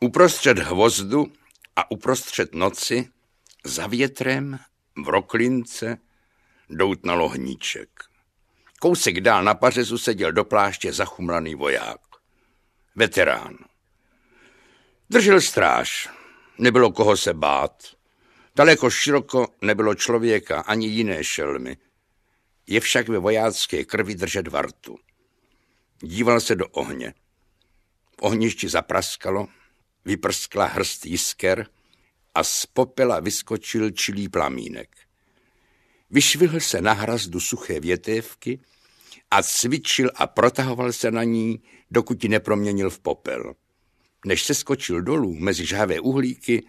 Uprostřed hvozdu a uprostřed noci za větrem v roklince doutnalo hníček. Kousek dál na pařezu seděl do pláště zachumlaný voják. Veterán. Držel stráž. Nebylo koho se bát. Daleko široko nebylo člověka ani jiné šelmy. Je však ve vojácké krvi držet vartu. Díval se do ohně. V ohništi zapraskalo, vyprskla hrst jisker a z popela vyskočil čilý plamínek. Vyšvihl se na hrazdu suché větévky a cvičil a protahoval se na ní, dokud ji neproměnil v popel. Než se skočil dolů mezi žhavé uhlíky,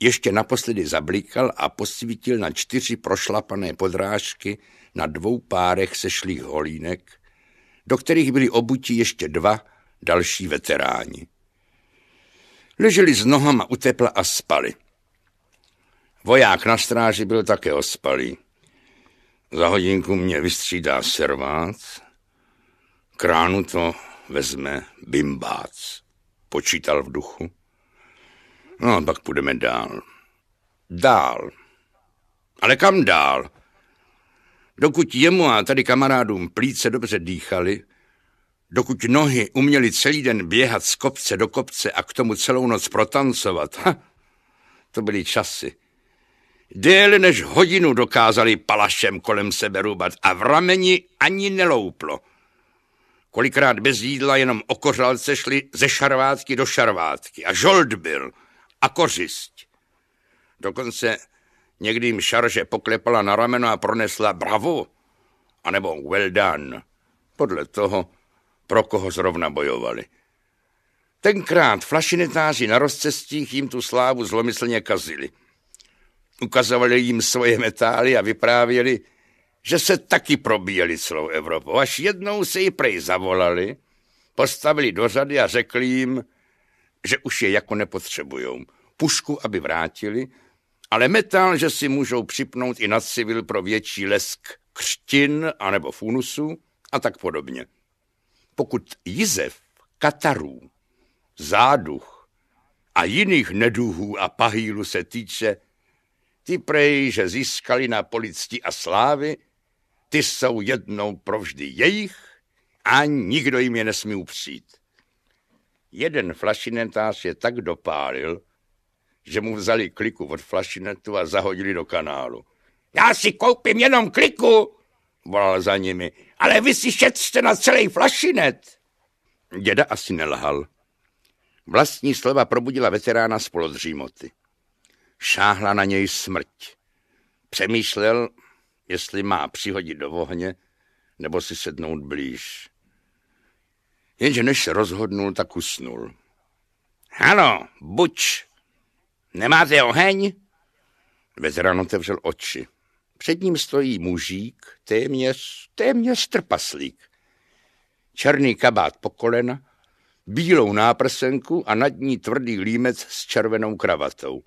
ještě naposledy zablikal a posvítil na čtyři prošlapané podrážky na dvou párech sešlých holínek, do kterých byli obutí ještě dva další veteráni. Leželi s nohama u tepla a spali. Voják na stráži byl také ospalý. Za hodinku mě vystřídá servác, kránu to vezme bimbác, počítal v duchu. No a pak půjdeme dál. Dál. Ale kam dál? Dokud jemu a tady kamarádům plíce dobře dýchali, Dokud nohy uměly celý den běhat z kopce do kopce a k tomu celou noc protancovat, ha, to byly časy. Déle než hodinu dokázali palašem kolem sebe rubat a v rameni ani nelouplo. Kolikrát bez jídla jenom okořalce šli ze šarvátky do šarvátky a žold byl a kořist. Dokonce někdy jim šarže poklepala na rameno a pronesla bravo, anebo well done, podle toho, pro koho zrovna bojovali. Tenkrát flašinetáři na rozcestích jim tu slávu zlomyslně kazili. Ukazovali jim svoje metály a vyprávěli, že se taky probíjeli celou Evropou. Až jednou se ji prej zavolali, postavili do řady a řekli jim, že už je jako nepotřebujou. Pušku, aby vrátili, ale metál, že si můžou připnout i na civil pro větší lesk křtin anebo funusu a tak podobně. Pokud Jizev, Katarů, Záduch a jiných neduhů a pahýlu se týče, ty prej, že získali na policti a slávy, ty jsou jednou provždy jejich a nikdo jim je nesmí upřít. Jeden flašinetář je tak dopálil, že mu vzali kliku od flašinetu a zahodili do kanálu. Já si koupím jenom kliku, volal za nimi ale vy si šetřte na celý flašinet. Děda asi nelhal. Vlastní slova probudila veterána z polodřímoty. Šáhla na něj smrť. Přemýšlel, jestli má přihodit do ohně, nebo si sednout blíž. Jenže než se rozhodnul, tak usnul. Halo, buč, nemáte oheň? Veterán otevřel oči. Před ním stojí mužík, téměř, téměř trpaslík. Černý kabát po kolena, bílou náprsenku a nad ní tvrdý límec s červenou kravatou.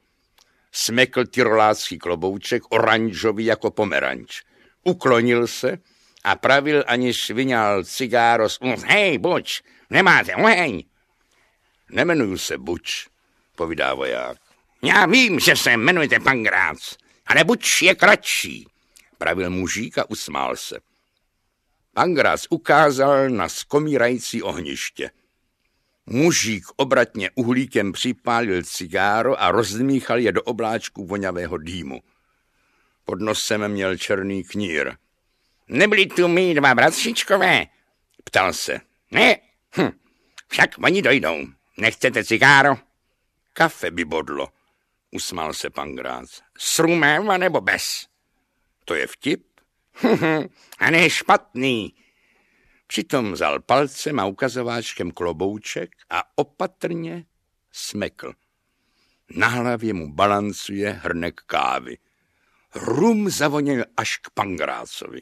Smekl tyrolácký klobouček, oranžový jako pomeranč. Uklonil se a pravil, aniž vyňal cigáro z... Mm, hej, buč, nemáte oheň! Nemenuju se buč, povídá voják. Já vím, že se jmenujete Grác. A nebuď je kratší, pravil mužík a usmál se. Pangras ukázal na skomírající ohniště. Mužík obratně uhlíkem připálil cigáro a rozdmíchal je do obláčku voňavého dýmu. Pod nosem měl černý knír. Nebyli tu mý dva bratřičkové? Ptal se. Ne, hm, však oni dojdou. Nechcete cigáro? Kafe by bodlo usmál se pan Grác. S rumem nebo bez? To je vtip? a ne špatný. Přitom vzal palcem a ukazováčkem klobouček a opatrně smekl. Na hlavě mu balancuje hrnek kávy. Rum zavonil až k Pangrácovi.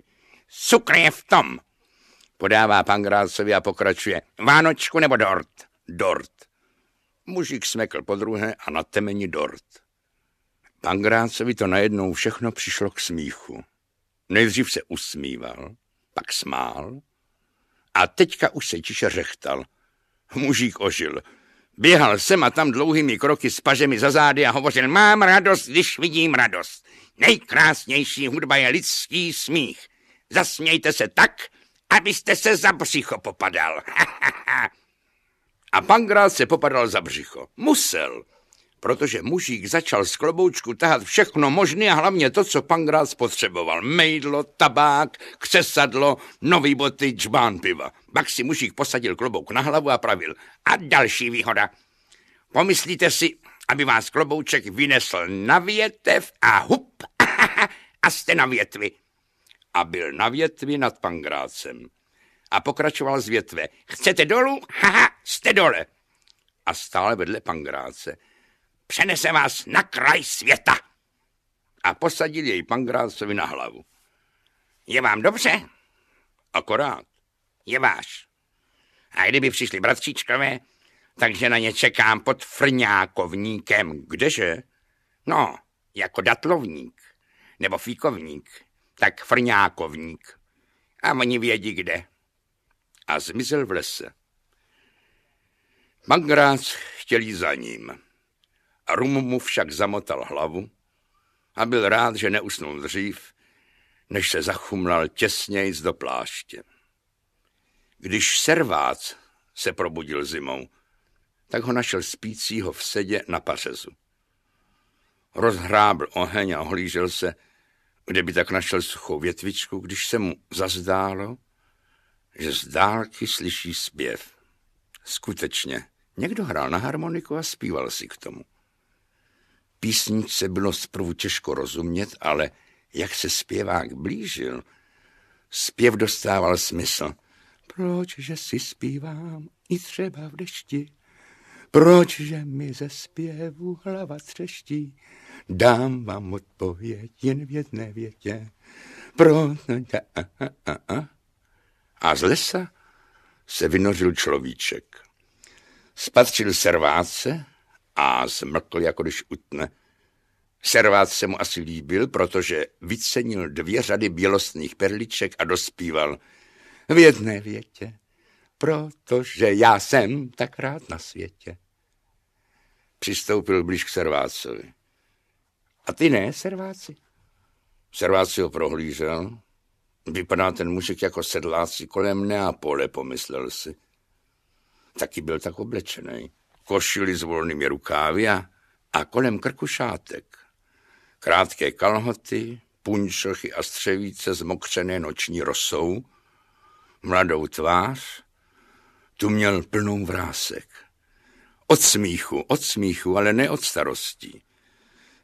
Cukr je v tom! Podává Pangrácovi a pokračuje. Vánočku nebo dort? Dort. Mužík smekl po druhé a na temeni dort. Pangrácovi to najednou všechno přišlo k smíchu. Nejdřív se usmíval, pak smál a teďka už se tiše řechtal. Mužík ožil. Běhal sem a tam dlouhými kroky s pažemi za zády a hovořil, mám radost, když vidím radost. Nejkrásnější hudba je lidský smích. Zasmějte se tak, abyste se za břicho popadal. a Pangrát se popadal za břicho. Musel protože mužík začal z kloboučku tahat všechno možné a hlavně to, co Pangrát spotřeboval. Mejdlo, tabák, křesadlo, nový boty, čbán piva. Pak si mužík posadil klobouk na hlavu a pravil. A další výhoda. Pomyslíte si, aby vás klobouček vynesl na větev a hup, a jste na větvi. A byl na větvi nad Pangrácem. A pokračoval z větve. Chcete dolů? Haha, jste dole. A stále vedle Pangráce přenese vás na kraj světa. A posadil jej Pankrácovi na hlavu. Je vám dobře? Akorát. Je váš. A kdyby přišli bratříčkové, takže na ně čekám pod frňákovníkem. Kdeže? No, jako datlovník nebo fíkovník, tak frňákovník. A oni vědí kde. A zmizel v lese. Mangrác chtěl jít za ním. Rum mu však zamotal hlavu a byl rád, že neusnul dřív, než se zachumlal těsněji do pláště. Když servác se probudil zimou, tak ho našel spícího v sedě na pařezu. Rozhrábl oheň a ohlížel se, kde by tak našel suchou větvičku, když se mu zazdálo, že z dálky slyší zpěv. Skutečně, někdo hrál na harmoniku a zpíval si k tomu. Písničce bylo zprvu těžko rozumět, ale jak se zpěvák blížil, zpěv dostával smysl. Proč, že si zpívám i třeba v dešti? Proč, že mi ze zpěvu hlava třeští? Dám vám odpověď jen v jedné větě. Proč? No, a, a, a, a. a z lesa se vynořil človíček. Spatřil serváce, a zmlkl, jako když utne. Servát se mu asi líbil, protože vycenil dvě řady bělostných perliček a dospíval v jedné větě, protože já jsem tak rád na světě. Přistoupil blíž k Servácovi. A ty ne, Serváci? Serváci ho prohlížel. Vypadá ten mužek jako sedláci kolem Neapole, pomyslel si. Taky byl tak oblečený košili s volnými rukávy a, a kolem krku šátek. Krátké kalhoty, punčochy a střevíce zmokřené noční rosou, mladou tvář, tu měl plnou vrásek. Od smíchu, od smíchu, ale ne od starostí.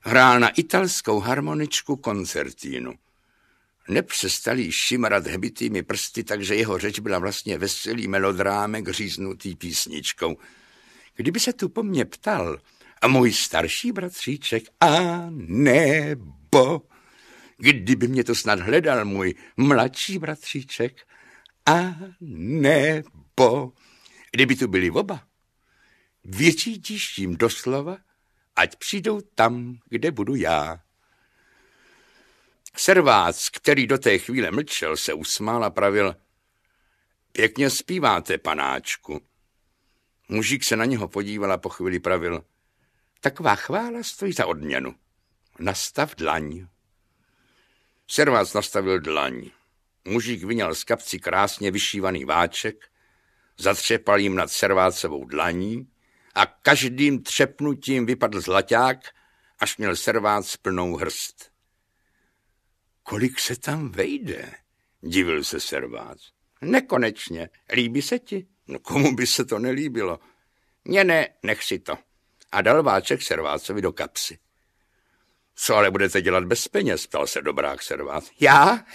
Hrál na italskou harmoničku koncertínu. Nepřestal jí šimrat hebitými prsty, takže jeho řeč byla vlastně veselý melodrámek říznutý písničkou – Kdyby se tu po mně ptal a můj starší bratříček, a nebo kdyby mě to snad hledal můj mladší bratříček, a nebo kdyby tu byli oba, vyřídíš jim doslova, ať přijdou tam, kde budu já. Servác, který do té chvíle mlčel, se usmál a pravil, pěkně zpíváte, panáčku. Mužík se na něho podíval a po chvíli pravil. Taková chvála stojí za odměnu. Nastav dlaň. Servác nastavil dlaň. Mužík vyněl z kapci krásně vyšívaný váček, zatřepal jim nad servácovou dlaní a každým třepnutím vypadl zlaťák, až měl servác plnou hrst. Kolik se tam vejde? Divil se servác. Nekonečně. Líbí se ti? No komu by se to nelíbilo? Mně ne, nech si to. A dal váček servácovi do kapsy. Co ale budete dělat bez peněz, ptal se dobrák servác. Já?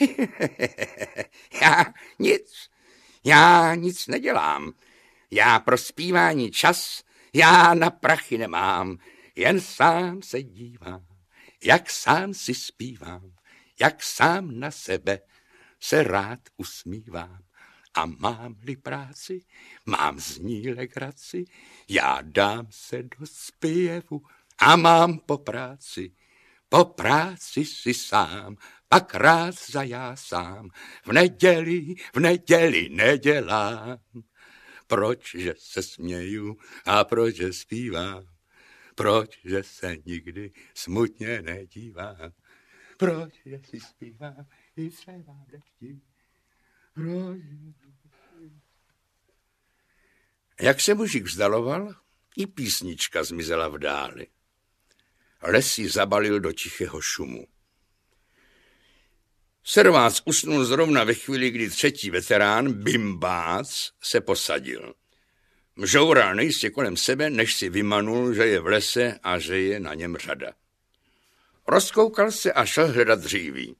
Já nic. Já nic nedělám. Já pro zpívání čas, já na prachy nemám. Jen sám se dívám, jak sám si zpívám, jak sám na sebe se rád usmívám. A mám-li práci, mám z ní legraci, já dám se do zpěvu a mám po práci. Po práci si sám, pak rád za já sám, v neděli, v neděli nedělám. Proč, že se směju a proč, že zpívám? Proč, že se nikdy smutně nedívám? Proč, že si zpívám i třeba deštím? Jak se mužík vzdaloval, i písnička zmizela v dáli. Les ji zabalil do tichého šumu. Servác usnul zrovna ve chvíli, kdy třetí veterán, Bimbác, se posadil. Mžoural nejistě kolem sebe, než si vymanul, že je v lese a že je na něm řada. Rozkoukal se a šel hledat dříví.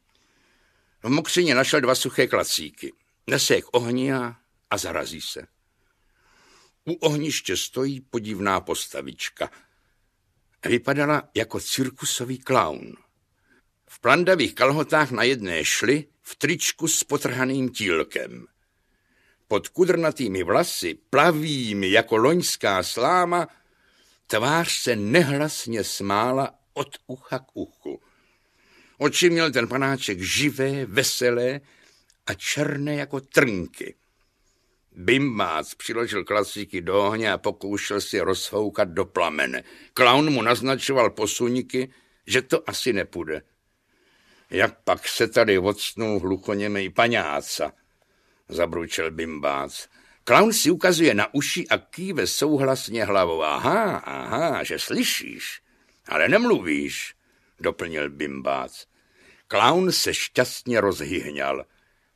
V mokřině našel dva suché klacíky. Nese je k ohni a, a zarazí se. U ohniště stojí podivná postavička. Vypadala jako cirkusový klaun. V plandavých kalhotách na jedné šli v tričku s potrhaným tílkem. Pod kudrnatými vlasy, plavými jako loňská sláma, tvář se nehlasně smála od ucha k uchu. Oči měl ten panáček živé, veselé, a černé jako trnky. Bimbác přiložil klasiky do ohně a pokoušel si rozhoukat do plamene. Klaun mu naznačoval posuníky, že to asi nepůjde. Jak pak se tady hluchoněme hluchoněmej paňáca, zabručel Bimbác. Klaun si ukazuje na uši a kýve souhlasně hlavou. Aha, aha, že slyšíš, ale nemluvíš, doplnil Bimbác. Klaun se šťastně rozhyhňal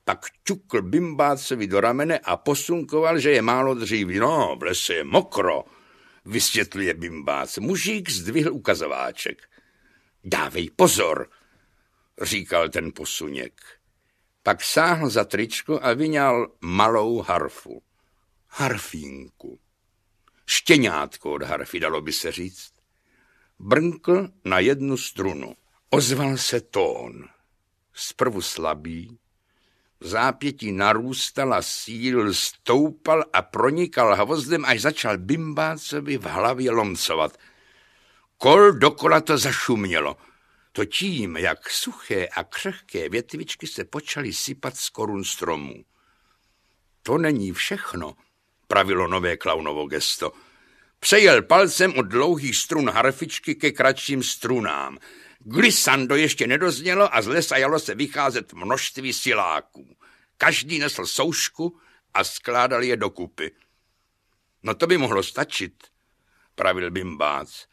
pak čukl bimbácevi do ramene a posunkoval, že je málo dřív. No, v lese je mokro, vysvětluje bimbác. Mužík zdvihl ukazováček. Dávej pozor, říkal ten posuněk. Pak sáhl za tričko a vyňal malou harfu. Harfínku. Štěňátko od harfy, dalo by se říct. Brnkl na jednu strunu. Ozval se tón. Zprvu slabý, v zápětí narůstala síl, stoupal a pronikal hvozdem, až začal bimbácovi v hlavě lomcovat. Kol dokola to zašumělo. To tím, jak suché a křehké větvičky se počaly sypat z korun stromů. To není všechno, pravilo nové klaunovo gesto. Přejel palcem od dlouhých strun harfičky ke kratším strunám. Glissando ještě nedoznělo a z lesa jalo se vycházet množství siláků. Každý nesl soušku a skládal je do kupy. No to by mohlo stačit, pravil Bimbác.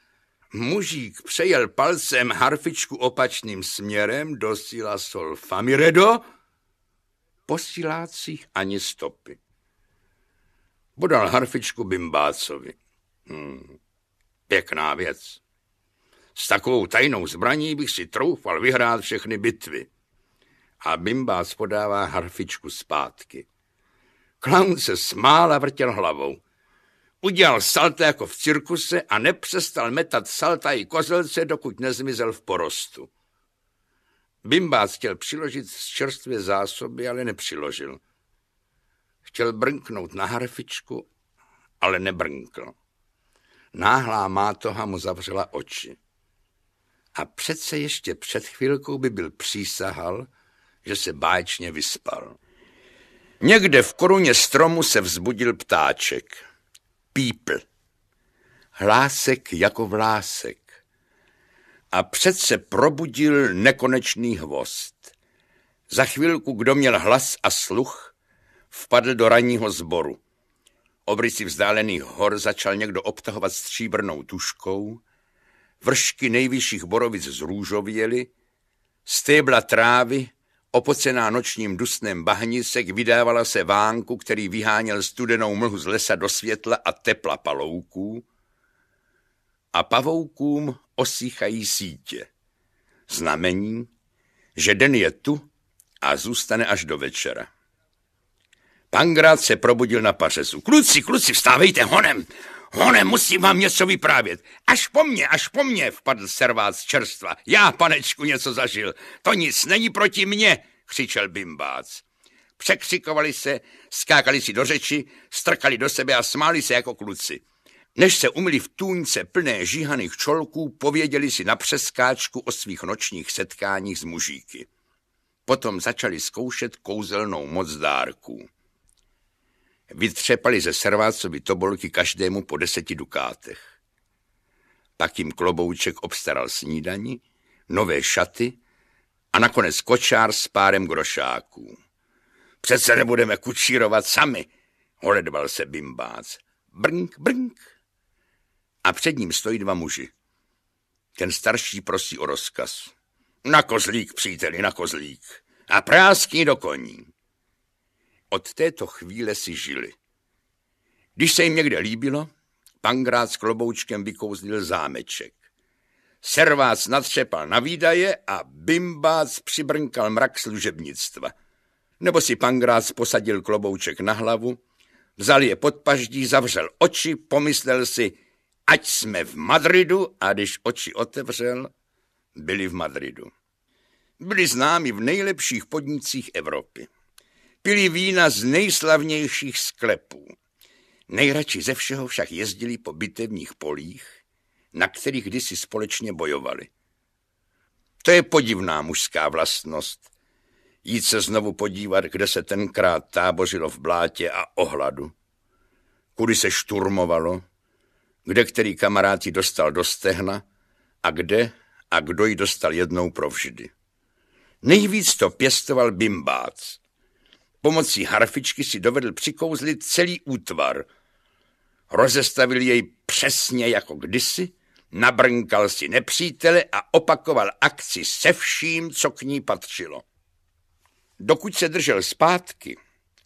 Mužík přejel palcem harfičku opačným směrem do síla sol famiredo, po silácích ani stopy. Podal harfičku Bimbácovi. Hmm, pěkná věc. S takovou tajnou zbraní bych si troufal vyhrát všechny bitvy. A Bimbás podává harfičku zpátky. Klaun se smál a vrtěl hlavou. Udělal salta jako v cirkuse a nepřestal metat salta i kozelce, dokud nezmizel v porostu. Bimba chtěl přiložit z čerstvé zásoby, ale nepřiložil. Chtěl brnknout na harfičku, ale nebrnkl. Náhlá mátoha mu zavřela oči a přece ještě před chvilkou by byl přísahal, že se báječně vyspal. Někde v koruně stromu se vzbudil ptáček. Pípl. Hlásek jako vlásek. A přece probudil nekonečný hvost. Za chvilku, kdo měl hlas a sluch, vpadl do ranního zboru. Obrysy vzdálených hor začal někdo obtahovat stříbrnou tuškou, vršky nejvyšších borovic zrůžověly, stébla trávy, opocená nočním dusném bahnisek, vydávala se vánku, který vyháněl studenou mlhu z lesa do světla a tepla palouků, a pavoukům osíchají sítě. Znamení, že den je tu a zůstane až do večera. Pangrát se probudil na pařezu. Kluci, kluci, vstávejte honem! Hone, musím vám něco vyprávět. Až po mně, až po mně, vpadl z čerstva. Já, panečku, něco zažil. To nic není proti mně, křičel bimbác. Překřikovali se, skákali si do řeči, strkali do sebe a smáli se jako kluci. Než se umili v tůňce plné žíhaných čolků, pověděli si na přeskáčku o svých nočních setkáních s mužíky. Potom začali zkoušet kouzelnou moc dárků. Vytřepali ze servácovi tobolky každému po deseti dukátech. Pak jim klobouček obstaral snídani, nové šaty a nakonec kočár s párem grošáků. Přece nebudeme kučírovat sami, holedval se bimbác. Brnk, brnk. A před ním stojí dva muži. Ten starší prosí o rozkaz. Na kozlík, příteli, na kozlík. A prásky do koní. Od této chvíle si žili. Když se jim někde líbilo, Pangrát s kloboučkem vykouznil zámeček. Servác nadřepal na výdaje a bimbác přibrnkal mrak služebnictva. Nebo si Pangrác posadil klobouček na hlavu, vzal je pod paždí, zavřel oči, pomyslel si, ať jsme v Madridu a když oči otevřel, byli v Madridu. Byli známi v nejlepších podnicích Evropy pili vína z nejslavnějších sklepů. Nejradši ze všeho však jezdili po bitevních polích, na kterých kdysi společně bojovali. To je podivná mužská vlastnost. Jít se znovu podívat, kde se tenkrát tábořilo v blátě a ohladu, kudy se šturmovalo, kde který kamaráti dostal do stehna a kde a kdo ji dostal jednou provždy. Nejvíc to pěstoval Bimbác, Pomocí harfičky si dovedl přikouzlit celý útvar. Rozestavil jej přesně jako kdysi, nabrnkal si nepřítele a opakoval akci se vším, co k ní patřilo. Dokud se držel zpátky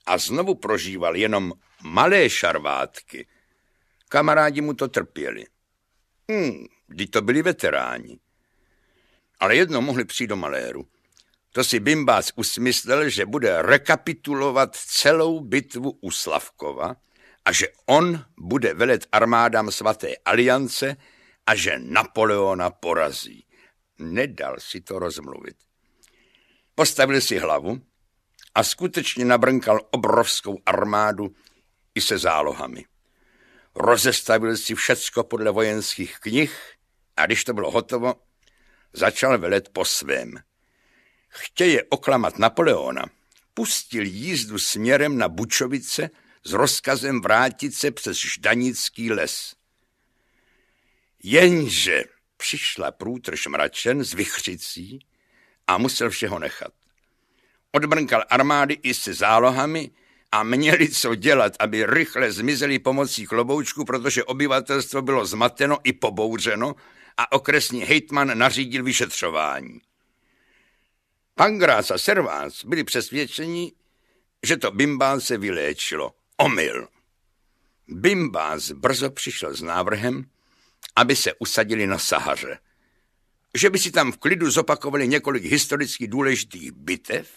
a znovu prožíval jenom malé šarvátky, kamarádi mu to trpěli. Hmm, kdy to byli veteráni. Ale jedno mohli přijít do maléru. To si Bimbás usmyslel, že bude rekapitulovat celou bitvu u Slavkova a že on bude velet armádám svaté aliance a že Napoleona porazí. Nedal si to rozmluvit. Postavil si hlavu a skutečně nabrnkal obrovskou armádu i se zálohami. Rozestavil si všecko podle vojenských knih a když to bylo hotovo, začal velet po svém – chtěje oklamat Napoleona, pustil jízdu směrem na Bučovice s rozkazem vrátit se přes Ždanický les. Jenže přišla průtrž mračen z vychřicí a musel všeho nechat. Odbrnkal armády i se zálohami a měli co dělat, aby rychle zmizeli pomocí kloboučku, protože obyvatelstvo bylo zmateno i pobouřeno a okresní hejtman nařídil vyšetřování. Pangrás a Servánc byli přesvědčeni, že to Bimbán se vyléčilo. Omyl. Bimbás brzo přišel s návrhem, aby se usadili na Sahaře. Že by si tam v klidu zopakovali několik historicky důležitých bitev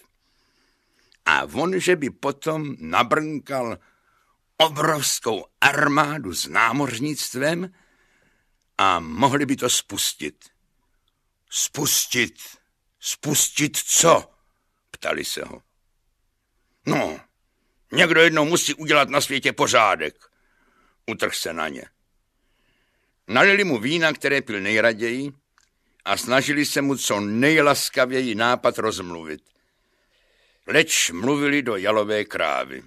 a on, že by potom nabrnkal obrovskou armádu s námořnictvem a mohli by to spustit. Spustit! Spustit co? Ptali se ho. No, někdo jednou musí udělat na světě pořádek. Utrh se na ně. Nalili mu vína, které pil nejraději a snažili se mu co nejlaskavěji nápad rozmluvit. Leč mluvili do jalové krávy.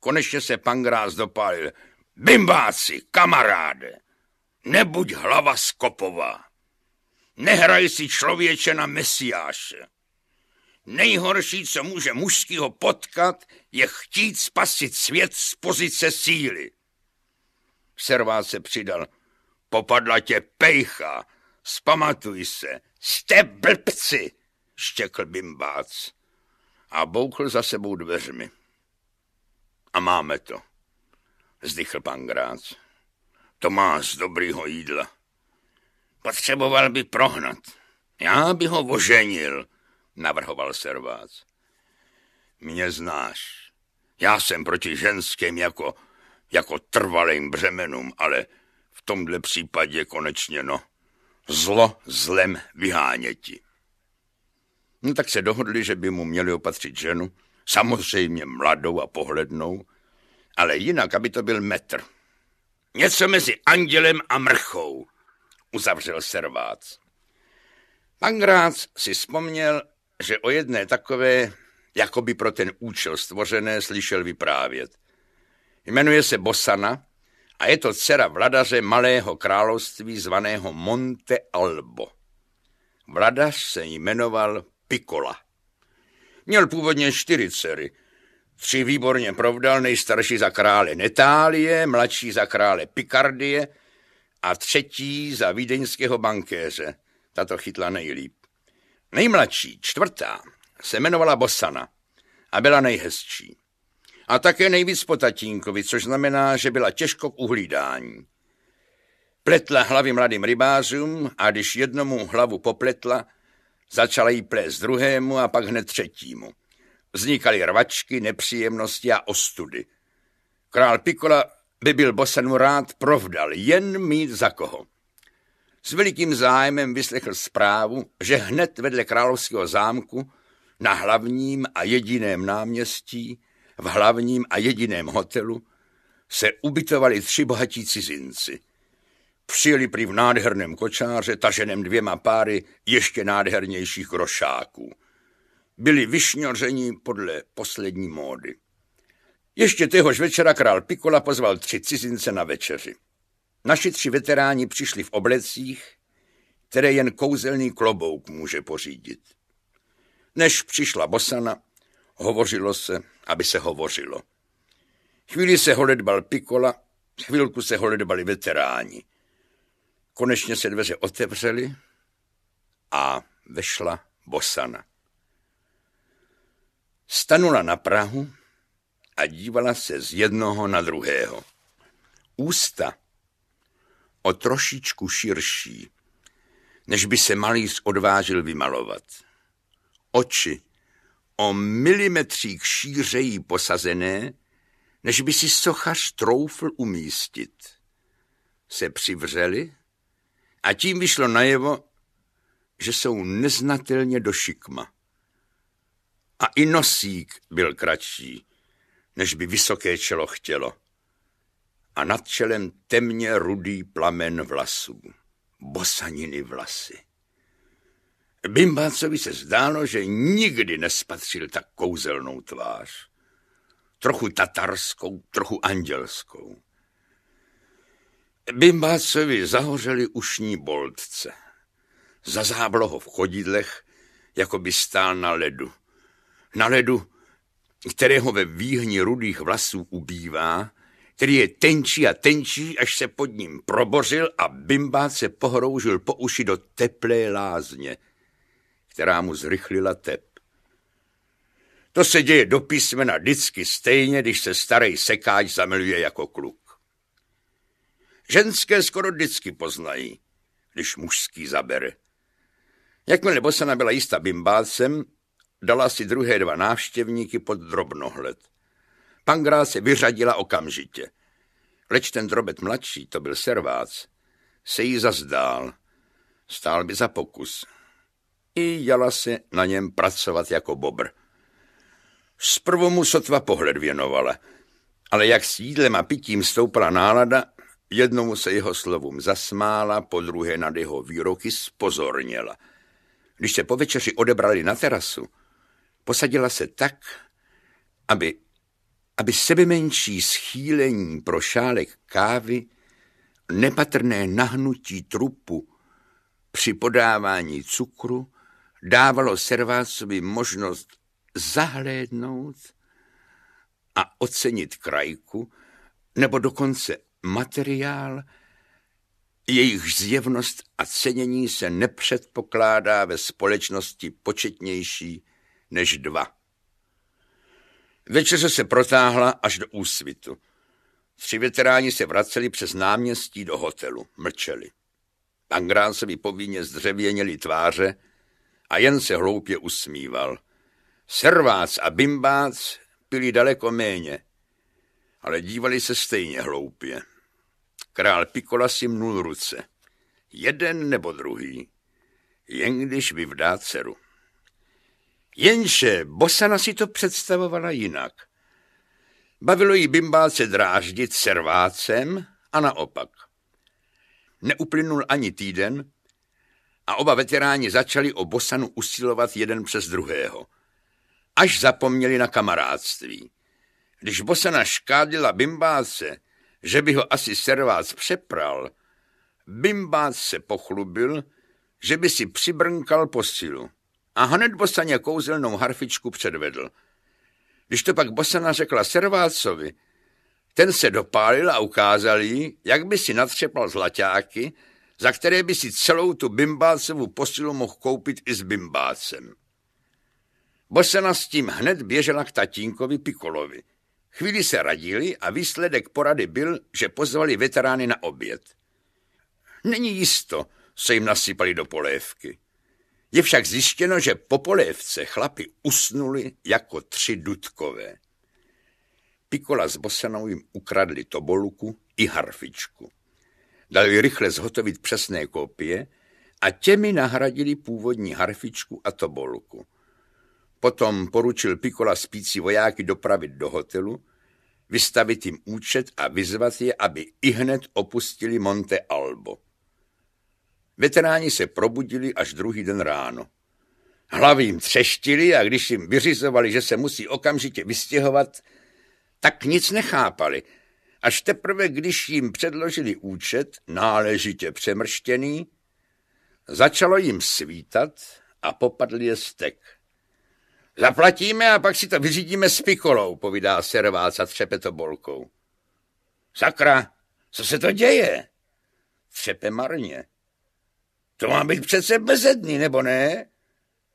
Konečně se pangrás dopálil. Bimbáci, kamaráde, nebuď hlava skopová. Nehraj si člověče na mesiáše. Nejhorší, co může mužskýho potkat, je chtít spasit svět z pozice síly. Servá se přidal. Popadla tě pejcha, spamatuj se, jste blbci, štěkl bimbác. A boukl za sebou dveřmi. A máme to, zdychl pan Grác. To má z dobrýho jídla. Potřeboval by prohnat. Já by ho oženil, navrhoval servác. Mě znáš. Já jsem proti ženským jako, jako trvalým břemenům, ale v tomhle případě konečně no. Zlo zlem vyháněti. No tak se dohodli, že by mu měli opatřit ženu, samozřejmě mladou a pohlednou, ale jinak, aby to byl metr. Něco mezi andělem a mrchou uzavřel servác. Pangrác si vzpomněl, že o jedné takové, jako by pro ten účel stvořené, slyšel vyprávět. Jmenuje se Bosana a je to dcera vladaře malého království zvaného Monte Albo. Vladař se jmenoval Pikola. Měl původně čtyři dcery. Tři výborně provdal, nejstarší za krále Netálie, mladší za krále Pikardie – a třetí za vídeňského bankéře. Tato chytla nejlíp. Nejmladší, čtvrtá, se jmenovala Bosana a byla nejhezčí. A také nejvíc po tatínkovi, což znamená, že byla těžko k uhlídání. Pletla hlavy mladým rybářům a když jednomu hlavu popletla, začala jí plést druhému a pak hned třetímu. Vznikaly rvačky, nepříjemnosti a ostudy. Král Pikola by byl Bosenu rád provdal, jen mít za koho. S velikým zájmem vyslechl zprávu, že hned vedle královského zámku na hlavním a jediném náměstí, v hlavním a jediném hotelu se ubytovali tři bohatí cizinci. Přijeli prý v nádherném kočáře, taženém dvěma páry ještě nádhernějších rošáků. Byli vyšňoření podle poslední módy. Ještě téhož večera král Pikola pozval tři cizince na večeři. Naši tři veteráni přišli v oblecích, které jen kouzelný klobouk může pořídit. Než přišla bosana, hovořilo se, aby se hovořilo. Chvíli se holedbal Pikola, chvilku se holedbali veteráni. Konečně se dveře otevřely a vešla bosana. Stanula na Prahu, a dívala se z jednoho na druhého. Ústa o trošičku širší, než by se malíř odvážil vymalovat. Oči o milimetřík šířejí posazené, než by si sochař troufl umístit. Se přivřeli a tím vyšlo najevo, že jsou neznatelně do šikma. A i nosík byl kratší, než by vysoké čelo chtělo. A nad čelem temně rudý plamen vlasů, bosaniny vlasy. Bimbácovi se zdálo, že nikdy nespatřil tak kouzelnou tvář. Trochu tatarskou, trochu andělskou. Bimbácovi zahořeli ušní boltce. Zazáblo ho v chodidlech, jako by stál na ledu. Na ledu, kterého ve výhni rudých vlasů ubývá, který je tenčí a tenčí, až se pod ním probořil a bimbát se pohroužil po uši do teplé lázně, která mu zrychlila tep. To se děje do písmena vždycky stejně, když se starý sekáč zamiluje jako kluk. Ženské skoro vždycky poznají, když mužský zabere. Jakmile Bosana byla jistá bimbácem, dala si druhé dva návštěvníky pod drobnohled. Pangrá se vyřadila okamžitě. Leč ten drobet mladší, to byl servác, se jí zazdál. Stál by za pokus. I jala se na něm pracovat jako bobr. Zprvu mu sotva pohled věnovala, ale jak s jídlem a pitím stoupala nálada, jednomu se jeho slovům zasmála, po druhé nad jeho výroky spozorněla. Když se po večeři odebrali na terasu, Posadila se tak, aby, aby sebemenší schýlení pro šálek kávy, nepatrné nahnutí trupu při podávání cukru dávalo servácovi možnost zahlédnout a ocenit krajku, nebo dokonce materiál, jejich zjevnost a cenění se nepředpokládá ve společnosti početnější než dva. Večeře se protáhla až do úsvitu. Tři veteráni se vraceli přes náměstí do hotelu, mlčeli. se povinně zdřevěněli tváře a jen se hloupě usmíval. Servác a bimbác pili daleko méně, ale dívali se stejně hloupě. Král Pikola si mnul ruce. Jeden nebo druhý, jen když vyvdá dceru. Jenže Bosana si to představovala jinak. Bavilo jí bimbáce dráždit servácem a naopak. Neuplynul ani týden a oba veteráni začali o Bosanu usilovat jeden přes druhého. Až zapomněli na kamarádství. Když Bosana škádila bimbáce, že by ho asi servác přepral, bimbác se pochlubil, že by si přibrnkal posilu a hned Bosaně kouzelnou harfičku předvedl. Když to pak Bosana řekla Servácovi, ten se dopálil a ukázal jí, jak by si natřepal zlaťáky, za které by si celou tu bimbácevu posilu mohl koupit i s bimbácem. Bosana s tím hned běžela k tatínkovi Pikolovi. Chvíli se radili a výsledek porady byl, že pozvali veterány na oběd. Není jisto, se jim nasypali do polévky. Je však zjištěno, že po polévce chlapi usnuli jako tři dudkové. Pikola s Bosanou jim ukradli tobolku i harfičku. Dali rychle zhotovit přesné kopie a těmi nahradili původní harfičku a tobolku. Potom poručil Pikola spící vojáky dopravit do hotelu, vystavit jim účet a vyzvat je, aby i hned opustili Monte Albo. Veteráni se probudili až druhý den ráno. Hlavy jim třeštili a když jim vyřizovali, že se musí okamžitě vystěhovat, tak nic nechápali. Až teprve, když jim předložili účet, náležitě přemrštěný, začalo jim svítat a popadl je stek. Zaplatíme a pak si to vyřídíme s pikolou, povídá servác a třepe to bolkou. Sakra, co se to děje? Třepe marně. To má být přece bezedný, nebo ne?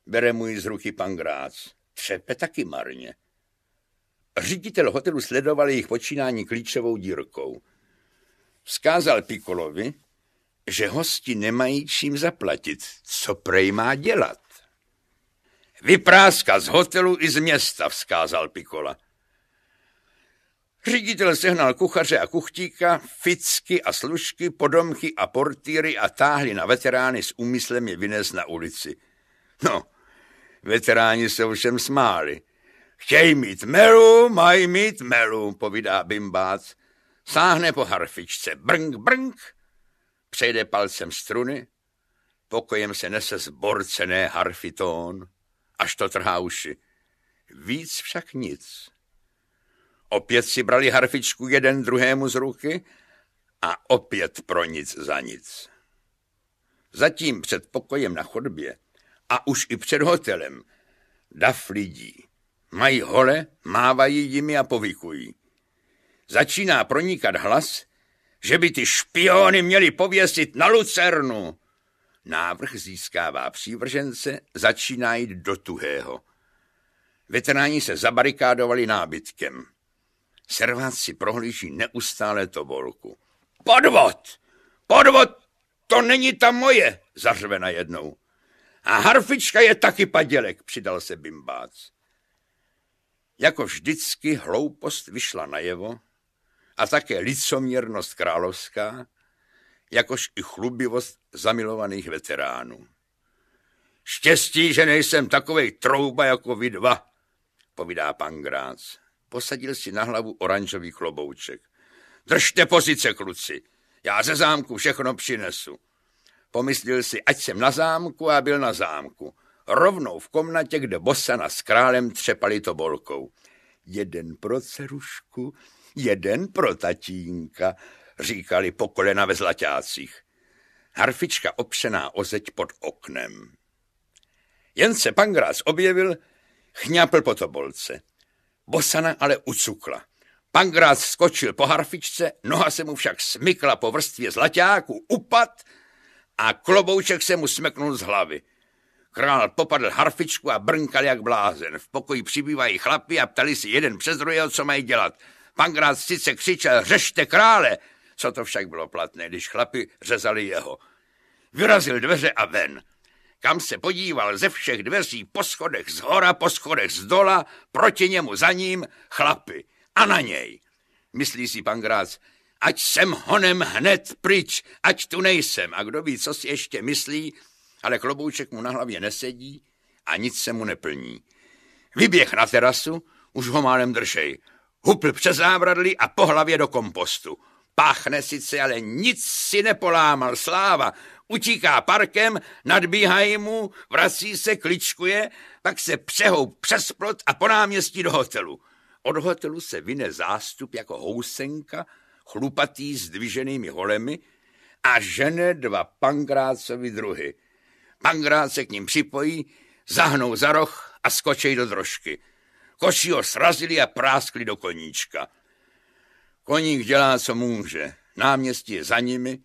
Bere mu ji z ruky pan Grác. Třepe taky marně. Ředitel hotelu sledoval jejich počínání klíčovou dírkou. Vzkázal Pikolovi, že hosti nemají čím zaplatit. Co prej má dělat? Vypráska z hotelu i z města, vzkázal Pikola. Ředitel sehnal kuchaře a kuchtíka, ficky a služky, podomky a portýry a táhli na veterány s úmyslem je vynést na ulici. No, veteráni se ovšem smáli. Chtějí mít melu, mají mít melu, povídá Bimbác. Sáhne po harfičce, brnk, brnk, přejde palcem struny, pokojem se nese zborcené harfitón, až to trhá uši. Víc však nic. Opět si brali harfičku jeden druhému z ruky a opět pro nic za nic. Zatím před pokojem na chodbě a už i před hotelem dav lidí. Mají hole, mávají jimi a povykují. Začíná pronikat hlas, že by ty špiony měli pověsit na lucernu. Návrh získává přívržence, začíná jít do tuhého. Veteráni se zabarikádovali nábytkem. Servát si prohlíží neustále tobolku. Podvod! Podvod! To není ta moje, zařve najednou. A harfička je taky padělek, přidal se bimbác. Jako vždycky hloupost vyšla najevo a také licoměrnost královská, jakož i chlubivost zamilovaných veteránů. Štěstí, že nejsem takovej trouba jako vy dva, povídá pan Grác. Posadil si na hlavu oranžový klobouček. Držte pozice, kluci. Já ze zámku všechno přinesu. Pomyslil si, ať jsem na zámku a byl na zámku. Rovnou v komnatě, kde Bosana s králem třepali tobolkou. Jeden pro cerušku, jeden pro tatínka, říkali po kolena ve zlaťácích. Harfička opřená o zeď pod oknem. Jen se Pangras objevil, chňapl po tobolce. Bosana ale ucukla. Pangrác skočil po harfičce, noha se mu však smykla po vrstvě zlaťáku, upad a klobouček se mu smeknul z hlavy. Král popadl harfičku a brnkal jak blázen. V pokoji přibývají chlapi a ptali si jeden přes druhého, co mají dělat. Pangrác sice křičel, řešte krále, co to však bylo platné, když chlapi řezali jeho. Vyrazil dveře a ven kam se podíval ze všech dveří po schodech z hora, po schodech z dola, proti němu za ním chlapy a na něj. Myslí si pan Grác, ať jsem honem hned pryč, ať tu nejsem. A kdo ví, co si ještě myslí, ale klobouček mu na hlavě nesedí a nic se mu neplní. Vyběh na terasu, už ho málem držej. Hupl přes zábradlí a po hlavě do kompostu. Páchne sice, ale nic si nepolámal, sláva utíká parkem, nadbíhají mu, vrací se, kličkuje, pak se přehou přes plot a po náměstí do hotelu. Od hotelu se vyne zástup jako housenka, chlupatý s dviženými holemi a žene dva pangrácovi druhy. Pangrác se k ním připojí, zahnou za roh a skočej do drožky. Koši ho srazili a práskli do koníčka. Koník dělá, co může. Náměstí je za nimi,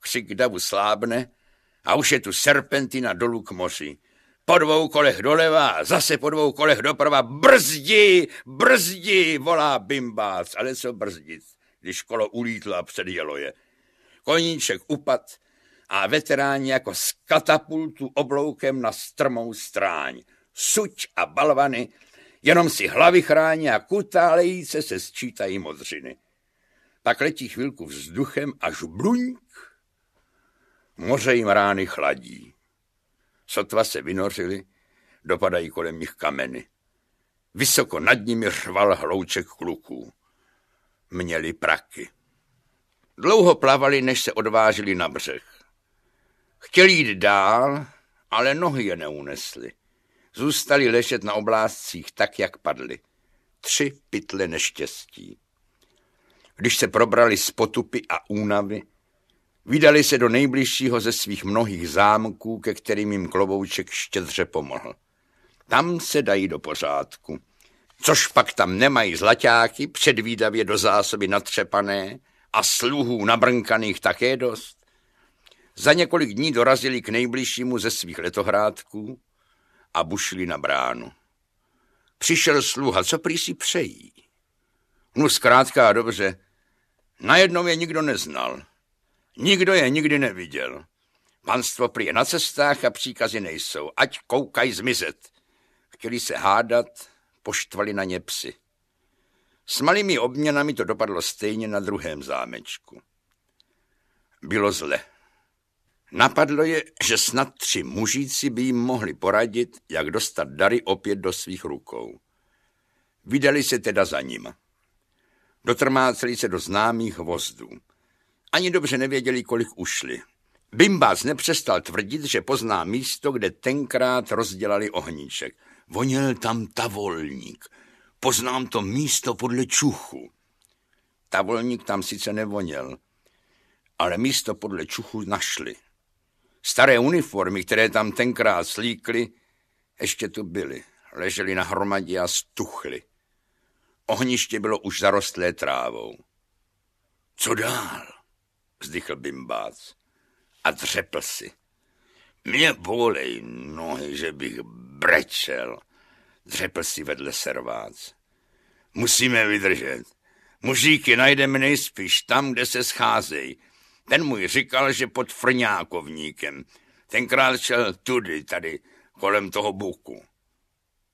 křik davu slábne a už je tu serpentina dolů k moři. Po dvou kolech doleva zase po dvou kolech doprava brzdi, brzdi, volá bimbác, ale co brzdit, když kolo ulítlo a předjelo je. Koníček upad a veteráni jako z katapultu obloukem na strmou stráň. Suť a balvany, jenom si hlavy chrání a kutálejíce se sčítají modřiny. Pak letí chvilku vzduchem, až bluňk Moře jim rány chladí. Sotva se vynořili, dopadají kolem nich kameny. Vysoko nad nimi řval hlouček kluků. Měli praky. Dlouho plavali, než se odvážili na břeh. Chtěli jít dál, ale nohy je neunesly. Zůstali ležet na oblázcích tak, jak padli. Tři pytle neštěstí. Když se probrali z potupy a únavy, Vydali se do nejbližšího ze svých mnohých zámků, ke kterým jim klobouček štědře pomohl. Tam se dají do pořádku. Což pak tam nemají zlaťáky, předvídavě do zásoby natřepané a sluhů nabrnkaných také dost. Za několik dní dorazili k nejbližšímu ze svých letohrádků a bušili na bránu. Přišel sluha, co prý si přejí. No zkrátka a dobře, najednou je nikdo neznal. Nikdo je nikdy neviděl. Panstvo prý je na cestách a příkazy nejsou. Ať koukají zmizet. Chtěli se hádat, poštvali na ně psy. S malými obměnami to dopadlo stejně na druhém zámečku. Bylo zle. Napadlo je, že snad tři mužíci by jim mohli poradit, jak dostat dary opět do svých rukou. Vydali se teda za nima. Dotrmáceli se do známých vozdů. Ani dobře nevěděli, kolik ušli. Bimbás nepřestal tvrdit, že pozná místo, kde tenkrát rozdělali ohníček. Voněl tam tavolník. Poznám to místo podle čuchu. Tavolník tam sice nevoněl, ale místo podle čuchu našli. Staré uniformy, které tam tenkrát slíkly, ještě tu byly. Ležely na hromadě a stuchly. Ohniště bylo už zarostlé trávou. Co dál? vzdychl Bimbác a dřepl si. Mě bolej nohy, že bych brečel, dřepl si vedle servác. Musíme vydržet. Mužíky najdeme nejspíš tam, kde se scházejí. Ten můj říkal, že pod frňákovníkem. Tenkrát šel tudy, tady, kolem toho buku.